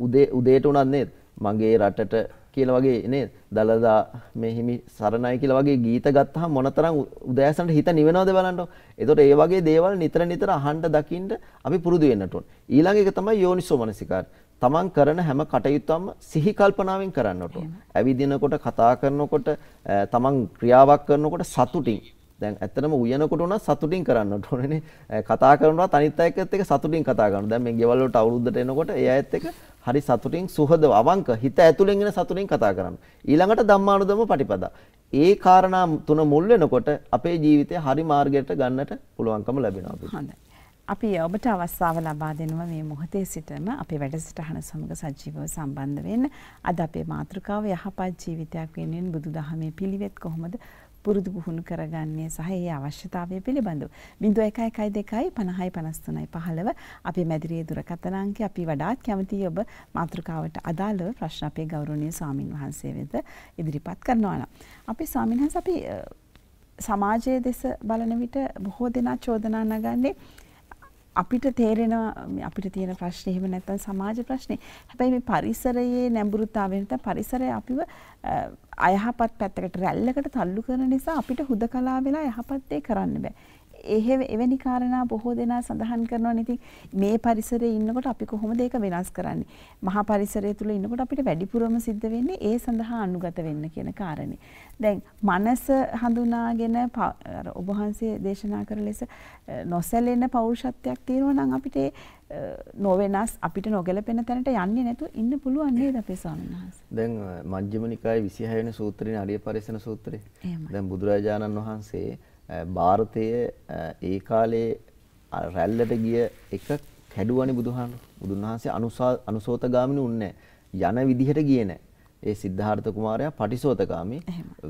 උදේ උදේට උනත් නේද මගේ රටට කියලා වගේ නේද දලදා මේ හිමි සරණයි කියලා වගේ ගීත ගත්තාම මොනතරම් උදෑසනට හිත නිවෙනවද බලන්න. එතකොට ඒ වගේ දේවල් නිතර නිතර අහන්න දකින්න අපි පුරුදු වෙන්නට ඕන. ඊළඟ එක තමයි යෝනිසෝ මනසිකාරය. තමන් කරන හැම කටයුත්තම සිහි කල්පනාවෙන් කරන්නට ඕන. ඇවිදිනකොට කතා කරනකොට තමන් ක්‍රියාවක් කරනකොට සතුටින් දැන් ඇත්තටම උයනකොට උනත් සතුටින් කරන්නට ඕනේනේ. කතා කරනවත් අනිත් අයකත් එක්ක සතුටින් කතා කරනවා. දැන් මේ ගෙවල් වලට අවුරුද්දට එනකොට ඒ අයත් එක්ක හරි සතුටින් සුහදව අවංක හිත ඇතුලෙන් එන සතුටින් කතා කරනවා. ඊළඟට ධම්මානුදම පටිපදා. ඒ කාරණා තුන මුල් වෙනකොට අපේ ජීවිතය හරි මාර්ගයට ගන්නට පුළුවන්කම ලැබෙනවා අපිට. හොඳයි. අපි ඔබට අවස්ථාව ලබා දෙනවා මේ මොහොතේ සිටම අපේ වැඩසටහන සමග සජීවව සම්බන්ධ වෙන්න. අද අපේ මාතෘකාව යහපත් ජීවිතයක් වෙනුවෙන් බුදුදහමේ පිළිවෙත් කොහොමද පුරුදු පුහුණු කරගන්නේ සහ ඒ අවශ්‍යතාවය පිළිබඳව 0112 50 53 15 අපේ මැදිරියේ දුරකථන අංකය අපි වඩාත් කැමතියි ඔබ මාතෘකාවට අදාළව ප්‍රශ්න අපේ ගෞරවනීය ස්වාමින් වහන්සේ වෙත ඉදිරිපත් කරනවා නම් අපි ස්වාමින් වහන්සේ අපි සමාජයේ දෙස බලන විට බොහෝ දෙනා චෝදනා නගන්නේ අපිට තේරෙන අපිට තියෙන ප්‍රශ්නේ එහෙම නැත්නම් සමාජ ප්‍රශ්නේ. හැබැයි මේ පරිසරයේ නැඹුරුතාවය නැත්නම් පරිසරය අපිව අයහපත් පැත්තකට රැල්ලකට තල්ලු කරන නිසා අපිට හුදකලා වෙලා යහපත් දේ කරන්න බෑ. එහෙ එවැනි කාරණා බොහෝ දෙනා සඳහන් කරනවනේ ඉතින් මේ පරිසරයේ ඉන්නකොට අපි කොහොමද ඒක වෙනස් කරන්නේ? මහා පරිසරය තුල ඉන්නකොට අපිට වැඩිපුරම සිද්ධ වෙන්නේ ඒ සඳහා අනුගත වෙන්න කියන කාරණේ. දැන් මනස හඳුනාගෙන අර ඔබ වහන්සේ දේශනා කරන ලෙස නොසැලෙන පෞරුෂත්වයක් තියෙනවා නම් අපිට නොවෙනස් අපිට නොගැලපෙන තැනට යන්නේ නැතුව ඉන්න පුළුවන් නේද අපේ ස්වාමීන් වහන්සේ. දැන් මජ්ක්‍ධිම නිකායේ 26 වෙනි සූත්‍රයේ අරිය පරිසන සූත්‍රය. දැන් බුදුරජාණන් වහන්සේ ಭಾರತයේ ඒ කාලේ රැල්ලට ගිය එක කැඩුවනේ බුදුහාමුදුරුවෝ. බුදුන් වහන්සේ අනුසා අනුසෝතගාමිනු උන්නේ යන විදිහට ගියේ නැහැ. ඒ සිද්ධාර්ථ කුමාරයා පටිසෝතගාමි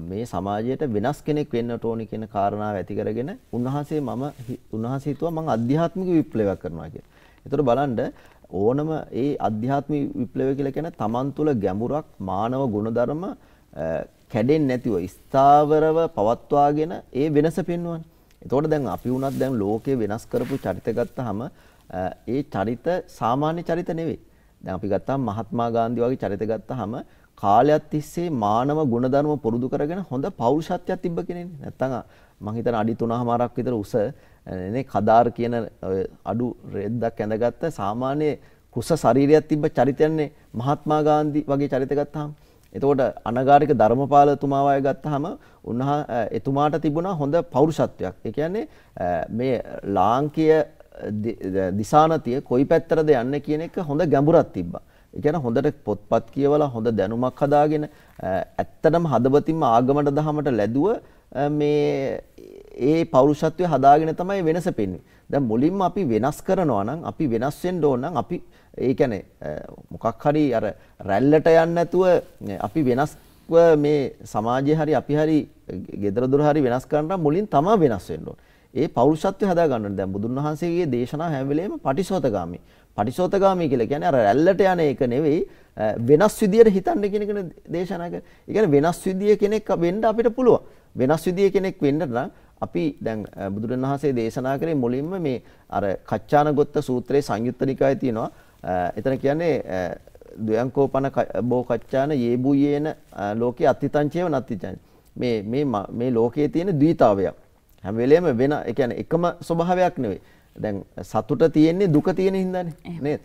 මේ සමාජයට වෙනස් කෙනෙක් වෙන්නට ඕනි කියන කාරණාව ඇති කරගෙන උන්වහන්සේ මම උන්වහන්සේ හිතුවා මම අධ්‍යාත්මික විප්ලවයක් කරනවා කියලා. ඒතර බලන්න ඕනම ඒ අධ්‍යාත්මික විප්ලවය කියලා කියන්නේ තමන් තුළ ගැඹුරක් මානව ගුණධර්ම කැඩෙන්නේ නැතිව ස්ථාවරව පවත්වාගෙන ඒ වෙනස පෙන්වන්නේ. එතකොට දැන් අපි වුණත් දැන් ලෝකේ වෙනස් කරපු චරිත ගත්තාම ඒ චරිත සාමාන්‍ය චරිත නෙවෙයි. දැන් අපි ගත්තාම මහත්මා ගාන්ධි වගේ චරිත ගත්තාම කාලයක් තිස්සේ මානව ගුණධර්ම පුරුදු කරගෙන හොඳ පෞරුෂත්වයක් තිබ්බ කෙනෙක්. නැත්තම් මං හිතන අඩි 3මාරක් විතර උස නේ කදාර් කියන අඩු රෙද්දක් ඇඳගත්ත සාමාන්‍ය කුස ශරීරයක් තිබ්බ චරිතයන්නේ මහත්මා ගාන්ධි වගේ චරිත ගත්තාම එතකොට අනගාരിക ධර්මපාලතුමා වගේ ගත්තාම උන්හා එතුමාට තිබුණා හොඳ පෞරුෂත්වයක්. ඒ කියන්නේ මේ ලාංකීය දිසානතිය කොයි පැත්තටද යන්නේ කියන එක හොඳ ගැඹුරක් තිබ්බා. ඒ කියන්නේ හොඳට පොත්පත් කියවලා හොඳ දැනුමක් හදාගෙන ඇත්තටම හදවතින්ම ආගමට දහමට ලැබුව මේ ඒ පෞරුෂත්වය හදාගෙන තමයි වෙනස පෙන්වන්නේ. දැන් මුලින්ම අපි වෙනස් කරනවා නම් අපි වෙනස් වෙන්න ඕන නම් අපි ඒ කියන්නේ මොකක් හරි අර රැල්ලට යන්නේ නැතුව අපි වෙනස්ව මේ සමාජය හරි අපි හරි ගෙදර දොර හරි වෙනස් කරන්න මුලින් තමයි වෙනස් වෙන්න ඕන. ඒ පෞරුෂත්වය හදා ගන්න ඕනේ. දැන් බුදුන් වහන්සේගේ දේශනාව හැම වෙලේම පටිසෝතගාමි. පටිසෝතගාමි කියලා කියන්නේ අර රැල්ලට යන එක නෙවෙයි වෙනස් විදියට හිතන්න කියන එක දේශනා කරන. ඒ කියන්නේ වෙනස් විදිය කෙනෙක් වෙන්න අපිට පුළුවන්. වෙනස් විදිය කෙනෙක් වෙන්න නම් අපි දැන් බුදුරන් වහන්සේ දේශනා කරේ මුලින්ම මේ අර කච්චානගොත්ත සූත්‍රයේ සංයුත්ත නිකායේ තියෙනවා. එතන කියන්නේ දුයන්කෝපන බෝ කච්චාන යේබුයේන ලෝකේ අත්තිතංචේව නත්තිචං. මේ මේ මේ ලෝකයේ තියෙන ද්විතාවයක්. හැම වෙලේම වෙන ඒ කියන්නේ එකම ස්වභාවයක් නෙවෙයි. දැන් සතුට තියෙන්නේ දුක තියෙන හින්දානේ නේද?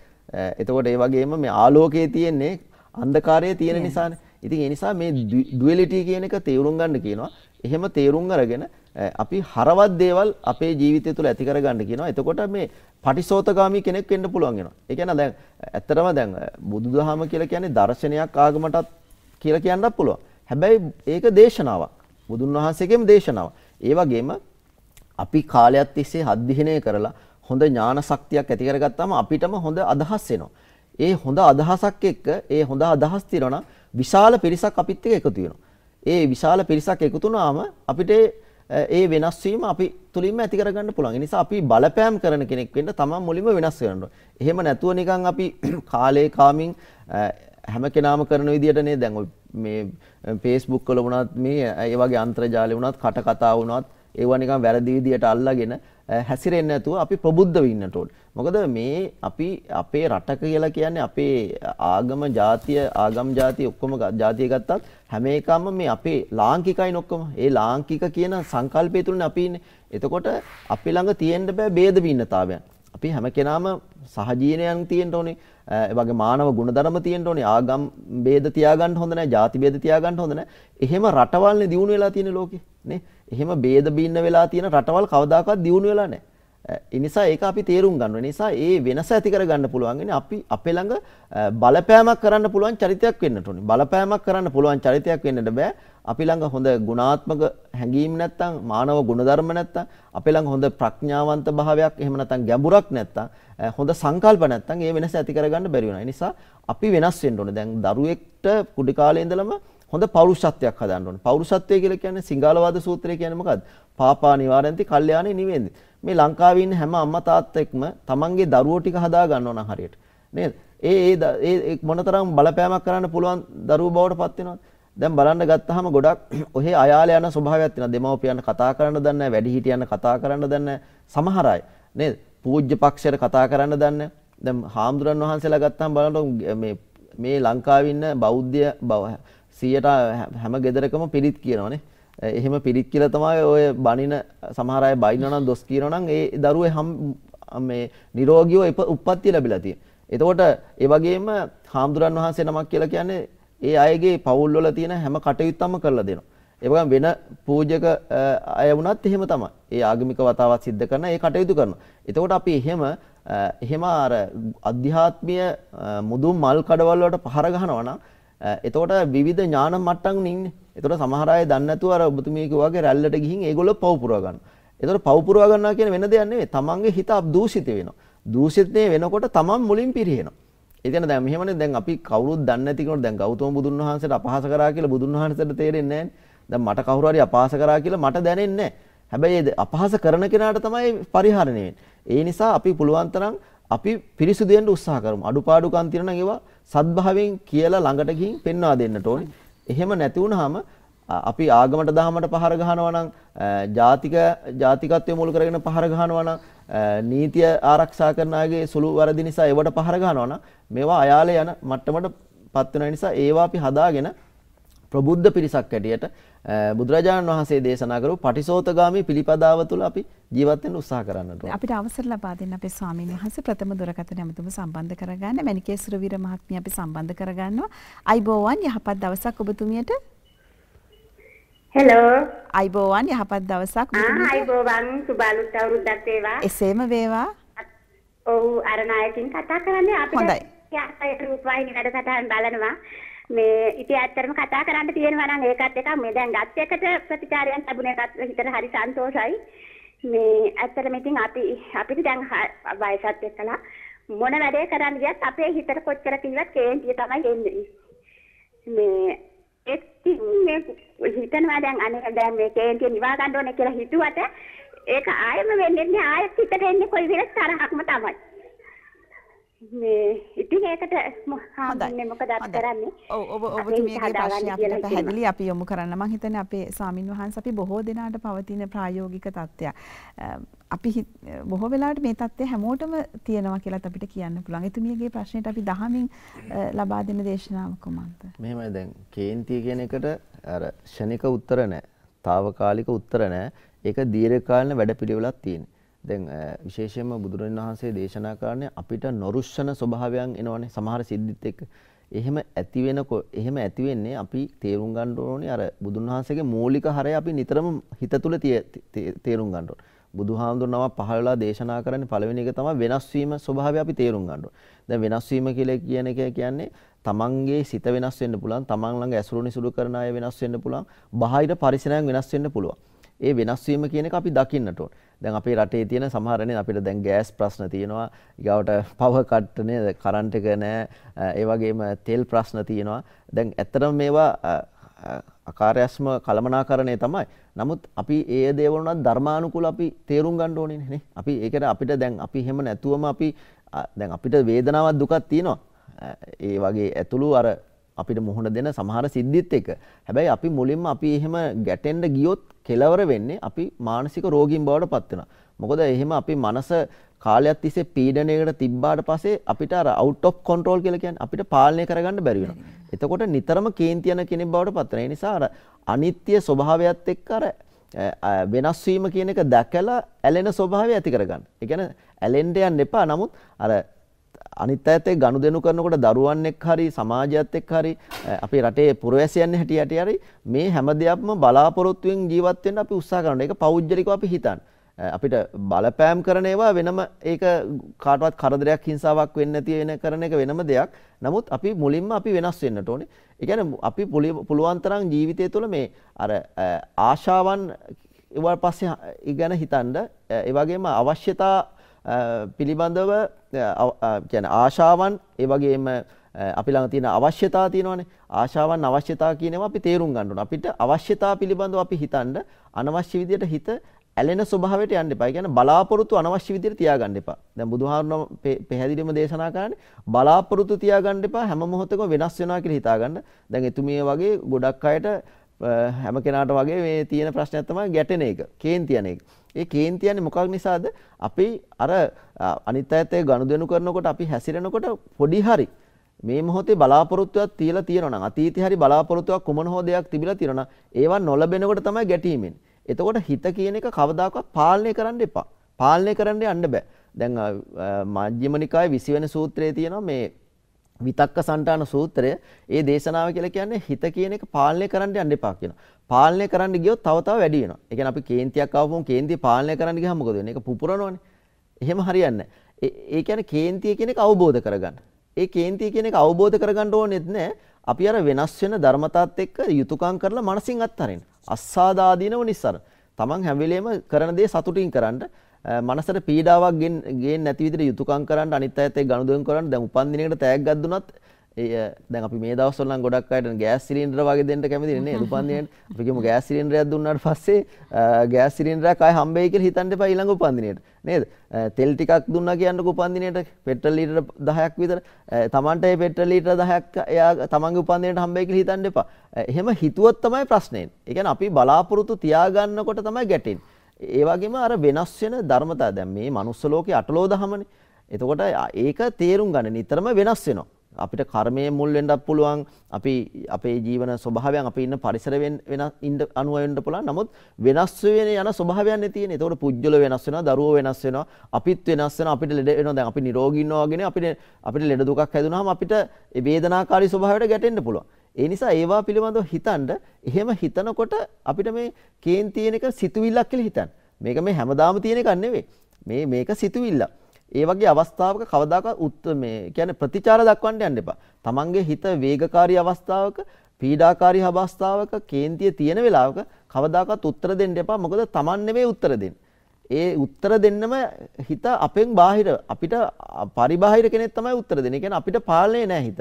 එතකොට ඒ වගේම මේ ආලෝකයේ තියෙන්නේ අන්ධකාරයේ තියෙන නිසානේ. ඉතින් ඒ නිසා මේ ඩුවැලිටි කියන එක තේරුම් ගන්න කියනවා. එහෙම තේරුම් අරගෙන අපි හරවත් දේවල් අපේ ජීවිතය තුළ ඇති කරගන්න කියනවා. එතකොට මේ පටිසෝතගාමී කෙනෙක් වෙන්න පුළුවන් වෙනවා. ඒ කියන්නේ දැන් ඇත්තටම දැන් බුදුදහම කියලා කියන්නේ දර්ශනයක් ආගමටත් කියලා කියන්නත් පුළුවන්. හැබැයි ඒක දේශනාවක්. බුදුන් වහන්සේගේම දේශනාවක්. ඒ වගේම අපි කාලයක් තිස්සේ අධ්‍යයනය කරලා හොඳ ඥාන ශක්තියක් ඇති කරගත්තාම අපිටම හොඳ අදහස් එනවා. ඒ හොඳ අදහසක් එක්ක ඒ හොඳ අදහස් තියනවා විශාල පිරිසක් අපිත් එක්ක එකතු වෙනවා. ඒ විශාල පිරිසක් එකතු වුණාම අපිට ඒ වෙනස් වීම අපි තුලින්ම ඇති කරගන්න පුළුවන්. ඒ නිසා අපි බලපෑම් කරන කෙනෙක් වෙන්න තමන් මුලින්ම වෙනස් වෙනවා. එහෙම නැතුව නිකන් අපි කාලේ කාමින් හැම කෙනාම කරන විදියට නේ දැන් මේ Facebook වල වුණත් මේ ඒ වගේ අන්තර්ජාලය වුණත් කට කතා වුණත් ඒවා නිකන් වැරදි විදියට අල්ලගෙන හැසිරෙන්නේ නැතුව අපි ප්‍රබුද්ධ වෙන්නට ඕනේ. මොකද මේ අපි අපේ රට කියලා කියන්නේ අපේ ආගම, ජාතිය, ආගම් ජාතිය ඔක්කොම ජාතිය ගත්තත් හැම එකම මේ අපේ ලාංකිකයින් ඔක්කොම. ඒ ලාංකික කියන සංකල්පය තුලනේ අපි ඉන්නේ. එතකොට අපි ළඟ තියෙන්න බෑ ભેද වින්නතාවයන්. අපි හැම කෙනාම සහජීනයන් තියෙන්න ඕනේ. ඒ වගේ මානව ගුණධර්ම තියෙන්න ඕනේ. ආගම් ભેද තියාගන්න හොඳ නැහැ. ಜಾති ભેද තියාගන්න හොඳ නැහැ. එහෙම රටවල්නේ දියුණු වෙලා තියෙන ලෝකේ නේ. එහෙම ભેද බින්න වෙලා තියෙන රටවල් කවදාකවත් දියුණු වෙලා නැහැ. එනිසා ඒක අපි තේරුම් ගන්න නිසා ඒ වෙනස ඇති කරගන්න පුළුවන් ඉන්නේ අපි අපේ ළඟ බලපෑමක් කරන්න පුළුවන් චරිතයක් වෙන්නට ඕනේ. බලපෑමක් කරන්න පුළුවන් චරිතයක් වෙන්නට බෑ. අපි ළඟ හොඳ ගුණාත්මක හැඟීම් නැත්තම්, මානව ගුණධර්ම නැත්තම්, අපේ ළඟ හොඳ ප්‍රඥාවන්ත භාවයක් එහෙම නැත්තම් ගැඹුරක් නැත්තම්, හොඳ සංකල්ප නැත්තම් ඒ වෙනස ඇති කරගන්න බැරි වෙනවා. නිසා අපි වෙනස් වෙන්න ඕනේ. දැන් දරුවෙක්ට කුඩි කාලේ ඉඳලම හොඳ පෞරුෂත්වයක් හදන්න ඕනේ. පෞරුෂත්වය කියලා කියන්නේ සිංහලවාද සූත්‍රය කියන්නේ මොකද්ද? පාපා නිවාරෙන්ති කල්යාණේ නිවෙන්දි. මේ ලංකාවේ ඉන්න හැම අම්මා තාත්තා එක්ම තමන්ගේ දරුවෝ ටික හදා ගන්න ඕන හරියට. නේද? ඒ ඒ ඒ මොනතරම් බලපෑමක් කරන්න පුළුවන් දරුවෝ බවට පත් වෙනවද? දැන් බලන්න ගත්තාම ගොඩක් ඔහේ අයාල යන ස්වභාවයක් තියෙනවා. දෙමව්පියන් කතා කරන්න දන්නේ නැහැ, වැඩිහිටියන් කතා කරන්න දන්නේ නැහැ. සමහර අය නේද? පූජ්‍ය පක්ෂයට කතා කරන්න දන්නේ නැහැ. දැන් හාමුදුරන් වහන්සේලා ගත්තාම බලන්න මේ මේ ලංකාවේ ඉන්න බෞද්ධ 100ට හැම ගෙදරකම පිරිත් කියනවනේ. එහෙම පිරිත් කියලා තමයි ඔය බණින සමහර අය බයිනවා නම් දොස් කියනවා නම් ඒ දරුවේ හැම මේ නිරෝගීව උප්පත්ති ලැබිලා තියෙනවා. එතකොට ඒ වගේම හාමුදුරන් වහන්සේ නමක් කියලා කියන්නේ ඒ අයගේ පවුල් වල තියෙන හැම කටයුත්තම කරලා දෙනවා. ඒ වගේම වෙන පූජක අය වුණත් එහෙම තමයි. ඒ ආගමික වතාවත් සිද්ධ කරන ඒ කටයුතු කරනවා. එතකොට අපි එහෙම එහෙම අර අධ්‍යාත්මීය මුදුන් මල් කඩවල් වලට පහර ගහනවා නම් එතකොට විවිධ ඥාන මට්ටම් ඉන්නේ. එතකොට සමහර අය දන්නේ නැතුව අර ඔබතුමී කිව්වාගේ රැල්ලට ගිහින් ඒගොල්ලෝ පව පුරව ගන්නවා. එතකොට පව පුරව ගන්නවා කියන වෙන දෙයක් නෙවෙයි. තමන්ගේ හිත අබ්දූෂිත වෙනවා. දූෂිතේ වෙනකොට තමන් මුලින් පිරිහෙනවා. ඒ කියන්නේ දැන් මෙහෙමනේ දැන් අපි කවුරුත් දන්නේ නැති කෙනෙකුට දැන් ගෞතම බුදුන් වහන්සේට අපහාස කරා කියලා බුදුන් වහන්සේට තේරෙන්නේ නැහැ. දැන් මට කවුරු හරි අපහාස කරා කියලා මට දැනෙන්නේ නැහැ. හැබැයි අපහාස කරන කෙනාට තමයි පරිහරණය වෙන්නේ. ඒ නිසා අපි පුළුවන් තරම් අපි පිරිසිදු වෙන්න උත්සාහ කරමු. අඩුපාඩුකම් තියෙන නම් ඒවා සත්භාවයෙන් කියලා ළඟට ගිහින් පෙන්වා දෙන්නට ඕනේ. එහෙම නැති වුනහම අපි ආගමට දහමට පහර ගහනවා නම් ජාතික ජාතිකත්වය මුල් කරගෙන පහර ගහනවා නම් නීතිය ආරක්ෂා කරන අයගේ සුළු වරදි නිසා ඒවට පහර ගහනවා නම් මේවා අයාලේ යන මට්ටමට පත් වෙන නිසා ඒවා අපි හදාගෙන ප්‍රබුද්ධ පිරිසක් ඇටියට බුදුරජාණන් වහන්සේ දේශනා කරපු පටිසෝතගාමී පිළිපදාව තුළ අපි ජීවත් වෙන්න උත්සාහ කරන්නට ඕනේ. අපිට අවසර ලබා දෙන්න අපේ ස්වාමීන් වහන්සේ ප්‍රථම දුරකථන ඇමතුම සම්බන්ධ කරගන්න මණිකේසුර වීර මහත්මිය අපි සම්බන්ධ කරගන්නවා. අයිබෝවන් යහපත් දවසක් ඔබතුමියට. හෙලෝ අයිබෝවන් යහපත් දවසක් අයිබෝවන් සුබාලුත් අවුරුද්දක් වේවා එසේම වේවා ඔව් අරනායකින් කතා කරන්නේ අපිට හොඳයි යාත්‍රා රූපවාහිනී වැඩසටහන් බලනවා මේ ඉතින් ඇත්තටම කතා කරන්න තියෙනවා නම් ඒකත් එකක් මේ දැන් ගත් එකට ප්‍රතිචාරයන් ලැබුණ එකත් හිතට හරි සන්තෝෂයි. මේ ඇත්තටම ඉතින් අපි අපිට දැන් වයසත් එක්කලා මොන වැඩේ කරන්න ගියත් අපේ හිතට කොච්චර කිව්වත් කේන්තිය තමයි එන්නේ. මේ ඒත් මේ හිතනවා දැන් අනේ දැන් මේ කේන්තිය නිවා ගන්න ඕනේ කියලා හිතුවට ඒක ආයෙම වෙන්නේ නැහැ ආයෙත් හිතට එන්නේ කොයි වෙලේ තරහක්ම තමයි. මේ ඉතින් ඒකට හාමුදුරනේ මොකද අපි කරන්නේ? ඔව් ඔබ ඔබට මේකේ ප්‍රශ්න අපිට පැහැදිලි අපි යොමු කරන්න. මම හිතන්නේ අපේ ස්වාමින්වහන්සේ අපි බොහෝ දිනාට පවතින ප්‍රායෝගික තත්ත්වයක්. අපි බොහෝ වෙලාවට මේ தත්ත්වය හැමෝටම තියෙනවා කියලාත් අපිට කියන්න පුළුවන්. එතුමියගේ ප්‍රශ්නෙට අපි දහමින් ලබා දෙන දේශනාව කොහොමද? මෙහෙමයි දැන් කේන්තිය කියන එකට අර ෂණික උත්තර නැහැ. తాවකාලික උත්තර නැහැ. ඒක දීර්ඝකාලීන වැඩපිළිවෙලක් තියෙනවා. දැන් විශේෂයෙන්ම බුදුරජාණන් වහන්සේ දේශනා කරන්නේ අපිට නොරුස්සන ස්වභාවයන් එනවනේ සමහර සිද්ධිත් එක්ක. එහෙම ඇති වෙනකොට එහෙම ඇති වෙන්නේ අපි තේරුම් ගන්න ඕනේ අර බුදුන් වහන්සේගේ මූලික හරය අපි නිතරම හිත තුළ තේරුම් ගන්න ඕනේ. බුදුහාමුදුරනම පහළලා දේශනා කරන්නේ පළවෙනි එක තමයි වෙනස් වීම ස්වභාවය අපි තේරුම් ගන්න ඕනේ. දැන් වෙනස් වීම කියලා කියන එක කියන්නේ තමන්ගේ සිත වෙනස් වෙන්න පුළුවන්, තමන් ළඟ ඇසුරු නිසුරු කරන අය වෙනස් වෙන්න පුළුවන්, බාහිර පරිසරයන් වෙනස් වෙන්න පුළුවන්. ඒ වෙනස් වීම කියන එක අපි දකින්නට ඕනේ. දැන් අපේ රටේ තියෙන සමහරනේ අපිට දැන් ගෑස් ප්‍රශ්න තියෙනවා ඊගාවට පවර් කට් නේද කරන්ට් එක නැහැ ඒ වගේම තෙල් ප්‍රශ්න තියෙනවා දැන් ඇත්තටම මේවා අකාර්යස්ම කළමනාකරණය තමයි. නමුත් අපි ඒ දේවල් උනත් ධර්මානුකූල අපි තේරුම් ගන්න ඕනේ නේ. අපි ඒකට අපිට දැන් අපි හැම නැතුවම අපි දැන් අපිට වේදනාවක් දුකක් තියෙනවා. ඒ වගේ ඇතුළු අර අපිට මුහුණ දෙන සමහර සිද්ධිත් එක. හැබැයි අපි මුලින්ම අපි එහෙම ගැටෙන්න ගියොත් කෙලවර වෙන්නේ අපි මානසික රෝගීන් බවට පත් වෙනවා. මොකද එහෙම අපි මනස කාලයක් තිස්සේ පීඩණයකට තිබ්බාට පස්සේ අපිට අර out of control කියලා කියන්නේ අපිට පාලනය කරගන්න බැරි වෙනවා. එතකොට නිතරම කේන්ති යන කෙනෙක් බවට පත් වෙන නිසා අර අනිත්‍ය ස්වභාවයත් එක්ක අර වෙනස් වීම කියන එක දැකලා ඇලෙන ස්වභාවය ඇති කරගන්න. ඒ කියන්නේ ඇලෙන්න යන්න එපා. නමුත් අර අනිත් අයත් එක්ක ගනුදෙනු කරනකොට දරුවන් එක්ක හරි සමාජයත් එක්ක හරි අපේ රටේ පුරවැසියන් හැටියට හරි මේ හැම දෙයක්ම බලාපොරොත්තුෙන් ජීවත් වෙන්න අපි උත්සාහ කරනවා. ඒක පෞද්ගලිකව අපි හිතන්නේ. අපිට බලපෑම් කරන ඒවා වෙනම ඒක කාටවත් කරදරයක් හිංසාවක් වෙන්න තියෙන කරන එක වෙනම දෙයක්. නමුත් අපි මුලින්ම අපි වෙනස් වෙන්නට ඕනේ. ඒ කියන්නේ අපි පුළුවන් තරම් ජීවිතය තුළ මේ අර ආශාවන් ඒවා පස්සේ ඉගෙන හිතනද ඒ වගේම අවශ්‍යතා පිළිබඳව කියන ආශාවන් ඒ වගේම අපි ළඟ තියෙන අවශ්‍යතා තියෙනවානේ ආශාවන් අවශ්‍යතා කියනවා අපි තේරුම් ගන්න ඕන අපිට අවශ්‍යතා පිළිබඳව අපි හිතනද අනවශ්‍ය විදියට හිත ඇලෙන ස්වභාවයට යන්න එපා. ඒ කියන්නේ බලාපොරොත්තු අනවශ්‍ය විදියට තියාගන්න එපා. දැන් බුදුහාමුදුරුවෝ පැහැදිලිවම දේශනා කරන්නේ බලාපොරොත්තු තියාගන්න එපා හැම මොහොතකම වෙනස් වෙනවා කියලා හිතාගන්න. දැන් එතුමිය වගේ ගොඩක් අයට හැම කෙනාට වගේ මේ තියෙන ප්‍රශ්නයක් තමයි ගැටෙන එක, කේන්ති යන එක. ඒ කේන්ති යන්නේ මොකක් නිසාද? අපි අර අනිත් අයත් එක්ක ගනුදෙනු කරනකොට අපි හැසිරෙනකොට පොඩි හරි මේ මොහොතේ බලාපොරොත්තුවක් තියලා තියෙනවා නම් අතීතේ හරි බලාපොරොත්තුවක් කොමන හෝ දෙයක් තිබිලා තියෙනවා නම් ඒවා නොලබෙනකොට තමයි ගැටීමෙන්. එතකොට හිත කියන එක කවදාකවත් පාලනය කරන්න එපා. පාලනය කරන්න යන්න බෑ. දැන් මජ්ක්‍ධිම නිකායේ 20 වෙනි සූත්‍රයේ තියෙනවා මේ විතක්ක සන්ටාන සූත්‍රය ඒ දේශනාව කියලා කියන්නේ හිත කියන එක පාලනය කරන්න යන්න එපා කියනවා. පාලනය කරන්න ගියොත් තව තව වැඩි වෙනවා. ඒ කියන්නේ අපි කේන්තියක් ආවම කේන්තිය පාලනය කරන්න ගියහම මොකද වෙන්නේ? ඒක පුපුරනවනේ. එහෙම හරියන්නේ නැහැ. ඒ කියන්නේ කේන්තිය කියන එක අවබෝධ කරගන්න. ඒ කේන්තිය කියන එක අවබෝධ කරගන්න ඕනෙත් නැහැ. අපි අර වෙනස් වෙන ධර්මතාවත් එක්ක යුතුයකම් කරලා මනසින් අත්හරින්න. අස්සාදාදීනව නිස්සාරණ. තමන් හැම වෙලේම කරන දේ සතුටින් කරන්න මනසට පීඩාවක් ගේන්නේ නැති විදිහට යුතුයකම් කරන්න අනිත් අයත් එක්ක ගනුදෙනු කරන්න දැන් උපන් දිනයකට තෑග්ගක් දුනත් දැන් අපි මේ දවස්වල නම් ගොඩක් අයට ගෑස් සිලින්ඩර් වගේ දෙන්න කැමති නේ උපන් දිනේට අපි කියමු ගෑස් සිලින්ඩරයක් දුන්නාට පස්සේ ගෑස් සිලින්ඩරයක් ආය හම්බෙයි කියලා හිතන්න එපා ඊළඟ උපන් දිනේට නේද තෙල් ටිකක් දුන්නා කියන්නකො උපන් දිනේට පෙට්‍රල් ලීටර 10ක් විතර තමන්ට ඒ පෙට්‍රල් ලීටර 10ක් එයා තමන්ගේ උපන් දිනේට හම්බෙයි කියලා හිතන්න එපා එහෙම හිතුවොත් තමයි ප්‍රශ්නේ ඒ කියන්නේ අපි බලාපොරොත්තු තියාගන්නකොට තමයි ගැටෙන්නේ ඒ වගේම අර වෙනස් වෙන ධර්මතා දැන් මේ manuss ලෝකේ අටලෝ දහමනේ. එතකොට ඒක තේරුම් ගන්න නිතරම වෙනස් වෙනවා. අපිට කර්මයේ මුල් වෙන්නත් පුළුවන් අපි අපේ ජීවන ස්වභාවයන් අපි ඉන්න පරිසර වෙන ඉන්න අනුව වෙන්න පුළුවන් නමුත් වෙනස් වෙන යන ස්වභාවයන්නේ තියෙන. ඒතකොට පුජ්‍යල වෙනස් වෙනවා, දරුවෝ වෙනස් වෙනවා, අපිත් වෙනස් වෙනවා, අපිට ලෙඩ වෙනවා. දැන් අපි නිරෝගී ඉන්නවා වගේනේ අපිට අපිට ලෙඩ දුකක් හැදුනහම අපිට ඒ වේදනාකාරී ස්වභාවයට ගැටෙන්න පුළුවන්. ඒ නිසා ඒවා පිළිබඳව හිතනද එහෙම හිතනකොට අපිට මේ කේන් තියෙන එක සිතුවිල්ලක් කියලා හිතන්න. මේක මේ හැමදාම තියෙන එකක් නෙවෙයි. මේ මේක සිතුවිල්ල. ඒ වගේ අවස්ථාවක කවදාකවත් උත් මේ කියන්නේ ප්‍රතිචාර දක්වන්න යන්න එපා. තමන්ගේ හිත වේගකාරී අවස්ථාවක පීඩාකාරී අවස්ථාවක කේන්තිය තියෙන වෙලාවක කවදාකවත් උත්තර දෙන්න එපා. මොකද තමන් නෙවෙයි උත්තර දෙන්නේ. ඒ උත්තර දෙන්නම හිත අපෙන් බාහිර අපිට පරිබාහිර කෙනෙක් තමයි උත්තර දෙන්නේ. කියන්නේ අපිට පාලනය නෑ හිත.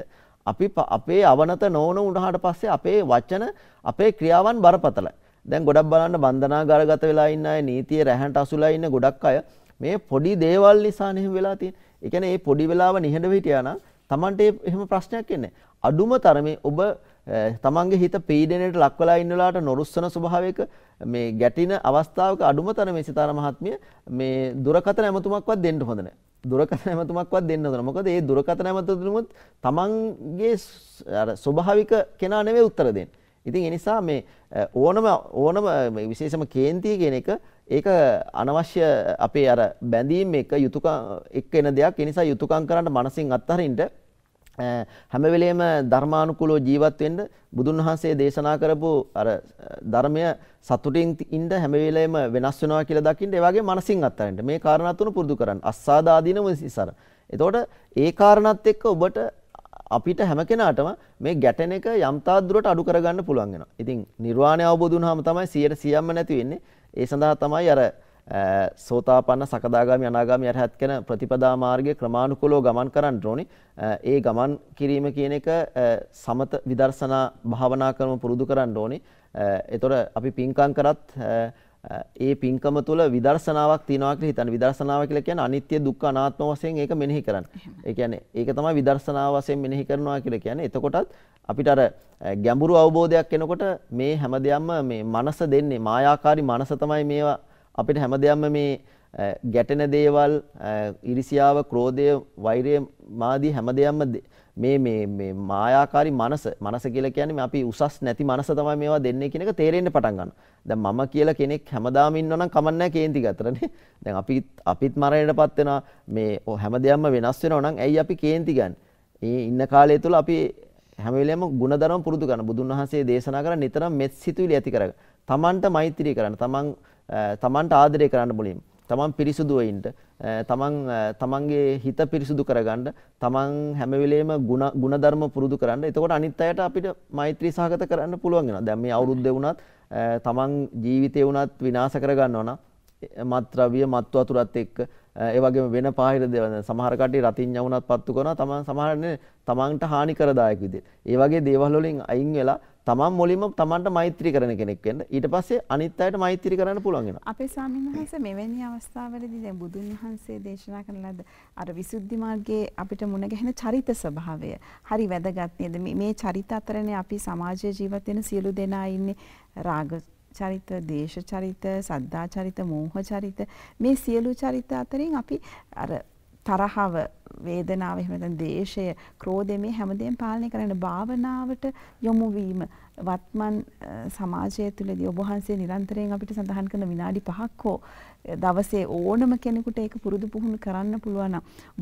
අපි අපේ අවනත නොවන උනහට පස්සේ අපේ වචන අපේ ක්‍රියාවන් බරපතලයි. දැන් ගොඩක් බලන්න බන්ධනාගාරගත වෙලා ඉන්න අය නීතිය රැහැන්ට අසුලා ඉන්න ගොඩක් අය මේ පොඩි දේවල් නිසා එහෙම වෙලා තියෙන. ඒ කියන්නේ මේ පොඩි වෙලාව නිහඬව හිටියා නම් Tamante එහෙම ප්‍රශ්නයක් එන්නේ අඩුම තරමේ ඔබ තමන්ගේ හිත පීඩනයට ලක්වලා ඉන්නලාට නොරුස්සන ස්වභාවයක මේ ගැටින අවස්ථාවක අඩුම තරමේ සිතාන මහත්මිය මේ දුරකථන ඇමතුමක්වත් දෙන්න හොඳ නැහැ. දුරකථන ඇමතුමක්වත් දෙන්න ඕන. මොකද මේ දුරකථන ඇමතුමුත් තමන්ගේ ස්වභාවික කෙනා නෙවෙයි උත්තර දෙන්නේ. ඉතින් ඒ නිසා මේ ඕනම ඕනම විශේෂම කේන්තිය කියන එක ඒක අනවශ්‍ය අපේ අර බැඳීම් එක යුතුයකම් එක්ක එන දෙයක්. ඒ නිසා යුතුයකම් කරන්න මනසින් අත්හරින්න හැම වෙලේම ධර්මානුකූලව ජීවත් වෙන්න බුදුන් වහන්සේ දේශනා කරපු අර ධර්මය සතුටින් ඉන්න හැම වෙලේම වෙනස් වෙනවා කියලා දකින්න ඒ වගේ මනසින් අත්හරින්න මේ කාරණා තුන පුරුදු කරන්න අස්සාදාදීනම ඉස්සර. එතකොට ඒ කාරණාත් එක්ක ඔබට අපිට හැම කෙනාටම මේ ගැටෙන එක යම්තා දුරට අඩු කරගන්න පුළුවන් වෙනවා. ඉතින් නිර්වාණය අවබෝධ වුණාම තමයි 100%ම නැති වෙන්නේ. ඒ සඳහා තමයි අර සෝතාපන්න සකදාගාමි අනාගාමි අරහත් කරන ප්‍රතිපදා මාර්ගයේ ක්‍රමානුකූලව ගමන් කරන්න ඕනි. ඒ ගමන් කිරීම කියන එක සමත විදර්ශනා භාවනා කරන පුරුදු කරන්න ඕනි. ඒතොර අපි පින්කම් කරත් ඒ පින්කම තුළ විදර්ශනාවක් තියනවා කියලා හිතන්න. විදර්ශනාව කියලා කියන්නේ අනිත්‍ය දුක්ඛ අනාත්ම වශයෙන් ඒක මෙනෙහි කරන්න. ඒ කියන්නේ ඒක තමයි විදර්ශනාව වශයෙන් මෙනෙහි කරනවා කියලා කියන්නේ. එතකොටත් අපිට අර ගැඹුරු අවබෝධයක් එනකොට මේ හැමදේම මේ මනස දෙන්නේ මායාකාරී මනස තමයි මේවා අපිට හැමදේම මේ ගැටෙන දේවල් ඉරිසියාව ක්‍රෝධය වෛරය මාදී හැමදේම මේ මේ මේ මායාකාරී මනස මනස කියලා කියන්නේ අපි උසස් නැති මනස තමයි මේවා දෙන්නේ කියන එක තේරෙන්න පටන් ගන්නවා. දැන් මම කියලා කෙනෙක් හැමදාම ඉන්නවනම් කමන්නේ කේන්ති ගතරනේ. දැන් අපි අපිත් මරණයටපත් වෙනවා මේ හැමදේම වෙනස් වෙනවා නම් ඇයි අපි කේන්ති ගන්න? ඒ ඉන්න කාලය තුල අපි හැම වෙලෙම ಗುಣධර්ම පුරුදු කරන බුදුන් වහන්සේ දේශනා කරන නිතරම මෙත් සිතුවිලි ඇති කරගන්න. තමන්ට මෛත්‍රී කරන්න. තමන් තමන්ට ආදරය කරන්න මුලින්. තමන් පිරිසුදුවයින්ට තමන් තමන්ගේ හිත පිරිසුදු කරගන්න තමන් හැමවිලේම ගුණධර්ම පුරුදු කරන්න එතකොට අනිත් අයට අපිට මෛත්‍රී සහගත කරන්න පුළුවන් වෙනවා. දැන් මේ අවුරුද්ද වුණත් තමන් ජීවිතේ වුණත් විනාශ කරගන්න ඕන මත්ද්‍රව්‍ය මත් වතුරත් එක්ක ඒ වගේම වෙන පාහිර දේවල් සමහර කටි රතිඤ්ඤ වුණත් පත්තු කරනවා තමන් සමහරනේ තමන්ට හානි කරදායක විදිහට. ඒ වගේ දේවල් වලින් අයින් වෙලා තමන් මුලින්ම තමන්ට මෛත්‍රී කරන කෙනෙක් වෙන්න. ඊට පස්සේ අනිත් අයට මෛත්‍රී කරන්න පුළුවන් වෙනවා. අපේ ස්වාමීන් වහන්සේ මෙවැනි අවස්ථාවලදී දැන් බුදුන් වහන්සේ දේශනා කරන ලද අර විසුද්ධි මාර්ගයේ අපිට මුණ ගැහෙන චරිත ස්වභාවය හරි වැදගත් නේද? මේ චරිත අතරනේ අපි සමාජයේ ජීවත් වෙන සියලු දෙනා ඉන්නේ. රාග චරිත, දේශ චරිත, සද්දා චරිත, මෝහ චරිත මේ සියලු චරිත අතරින් අපි අර තරහව වේදනාව එහෙම නැත්නම් දේශය ක්‍රෝධය මේ හැමදේම පාලනය කරන්න භාවනාවට යොමු වීම වත්මන් සමාජය තුළදී ඔබ වහන්සේ නිරන්තරයෙන් අපිට සඳහන් කරන විනාඩි 5ක් හෝ දවසේ ඕනම කෙනෙකුට ඒක පුරුදු පුහුණු කරන්න පුළුවන්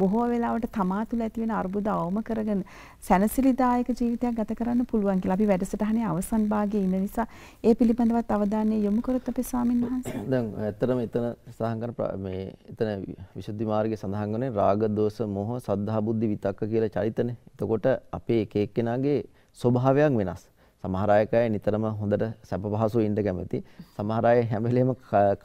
බොහෝ වෙලාවට තමා තුළ ඇති වෙන අර්බුද අවම කරගෙන සැනසිලිදායක ජීවිතයක් ගත කරන්න පුළුවන් කියලා අපි වැඩසටහනේ අවසන් භාගයේ ඉන්න නිසා ඒ පිළිබඳවත් අවධානය යොමු කරොත් අපේ ස්වාමීන් වහන්සේ දැන් ඇත්තටම එතන සඳහන් කරන මේ එතන විසුද්ධි මාර්ගයේ සඳහන් වෙන්නේ රාග දෝෂ මොහ සද්ධා බුද්ධි විතක්ක කියලා චරිතනේ. එතකොට අපේ එක එක්කෙනාගේ ස්වභාවයන් වෙනස්. සමහර අය නිතරම හොඳට සැප පහසු ඉන්න කැමති. සමහර අය හැම වෙලෙම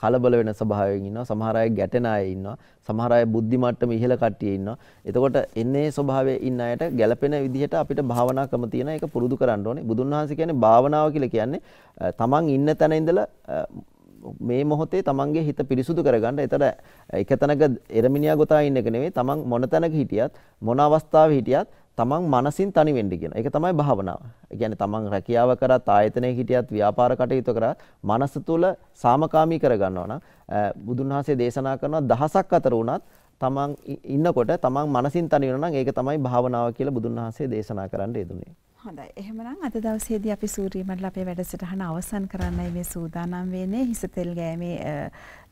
කලබල වෙන ස්වභාවයෙන් ඉන්නවා. සමහර අය ගැටෙන අය ඉන්නවා. සමහර අය බුද්ධි මට්ටම ඉහළ කට්ටිය ඉන්නවා. එතකොට එන්නේ ස්වභාවයේ ඉන්න අයට ගැළපෙන විදිහට අපිට භාවනා ක්‍රම තියෙන එක පුරුදු කරන්න ඕනේ. බුදුන් වහන්සේ කියන්නේ භාවනාව කියලා කියන්නේ තමන් ඉන්න තැන ඉඳලා මේ මොහොතේ තමන්ගේ හිත පිරිසුදු කරගන්න. ඒතර එක තැනක එරමිනියා ගොතා ඉන්න එක නෙමෙයි. තමන් මොන තැනක හිටියත් මොන අවස්ථාවේ හිටියත් තමන් මනසින් තනි වෙන්න කියන. ඒක තමයි භාවනාව. ඒ කියන්නේ තමන් රැකියාව කරත් ආයතනයේ හිටියත් ව්‍යාපාර කටයුතු කරත් මනස තුල සාමකාමී කරගන්නවා නම් බුදුන් වහන්සේ දේශනා කරනවා දහසක් අතර වුණත් තමන් ඉන්නකොට තමන් මනසින් තනි වෙනවා නම් ඒක තමයි භාවනාව කියලා බුදුන් වහන්සේ දේශනා කරන්න යෙදුනේ. හොඳයි. එහෙමනම් අද දවසේදී අපි සූර්යමණ්ඩල අපේ වැඩසටහන අවසන් කරන්නයි මේ සූදානම් වෙන්නේ. හිස තෙල් ගෑමේ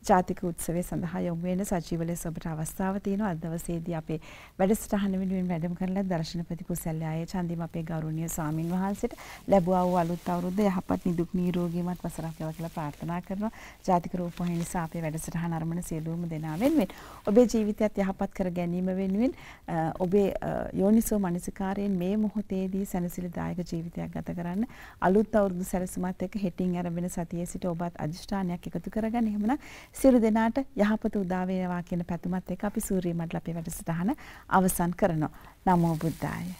ජාතික උත්සවය සඳහා යොමු වෙන සජීව ලෙස ඔබට අවස්ථාව තියෙනවා අද දවසේදී අපේ වැඩසටහන වෙනුවෙන් වැඩම කරලා දර්ශනපති කුසල්යාය චන්දිම අපේ ගෞරවනීය ස්වාමින් වහන්සේට ලැබුවා වූ අලුත් අවුරුද්ද යහපත් නිදුක් නිරෝගීමත් වසරක් ලැබ කියලා ප්‍රාර්ථනා කරනවා ජාතික රූපවාහිනී නිසා අපේ වැඩසටහන අරමුණ සියලුම දෙනා වෙනුවෙන් ඔබේ ජීවිතයත් යහපත් කර ගැනීම වෙනුවෙන් ඔබේ යෝනිසෝ මනසිකාරයෙන් මේ මොහොතේදී සැනසෙලදායක ජීවිතයක් ගත කරන්න අලුත් අවුරුදු සැලසුමත් එක්ක හෙටින් ආරම්භන සතියේ සිට ඔබත් අදිෂ්ඨානයක් එකතු කරගන්න එහෙමනම් සියලු දෙනාට යහපත උදා වේවා කියන පැතුමත් එක්ක අපි සූර්ය මණ්ඩල අපේ වැඩසටහන අවසන් කරනවා. නමෝ බුද්ධාය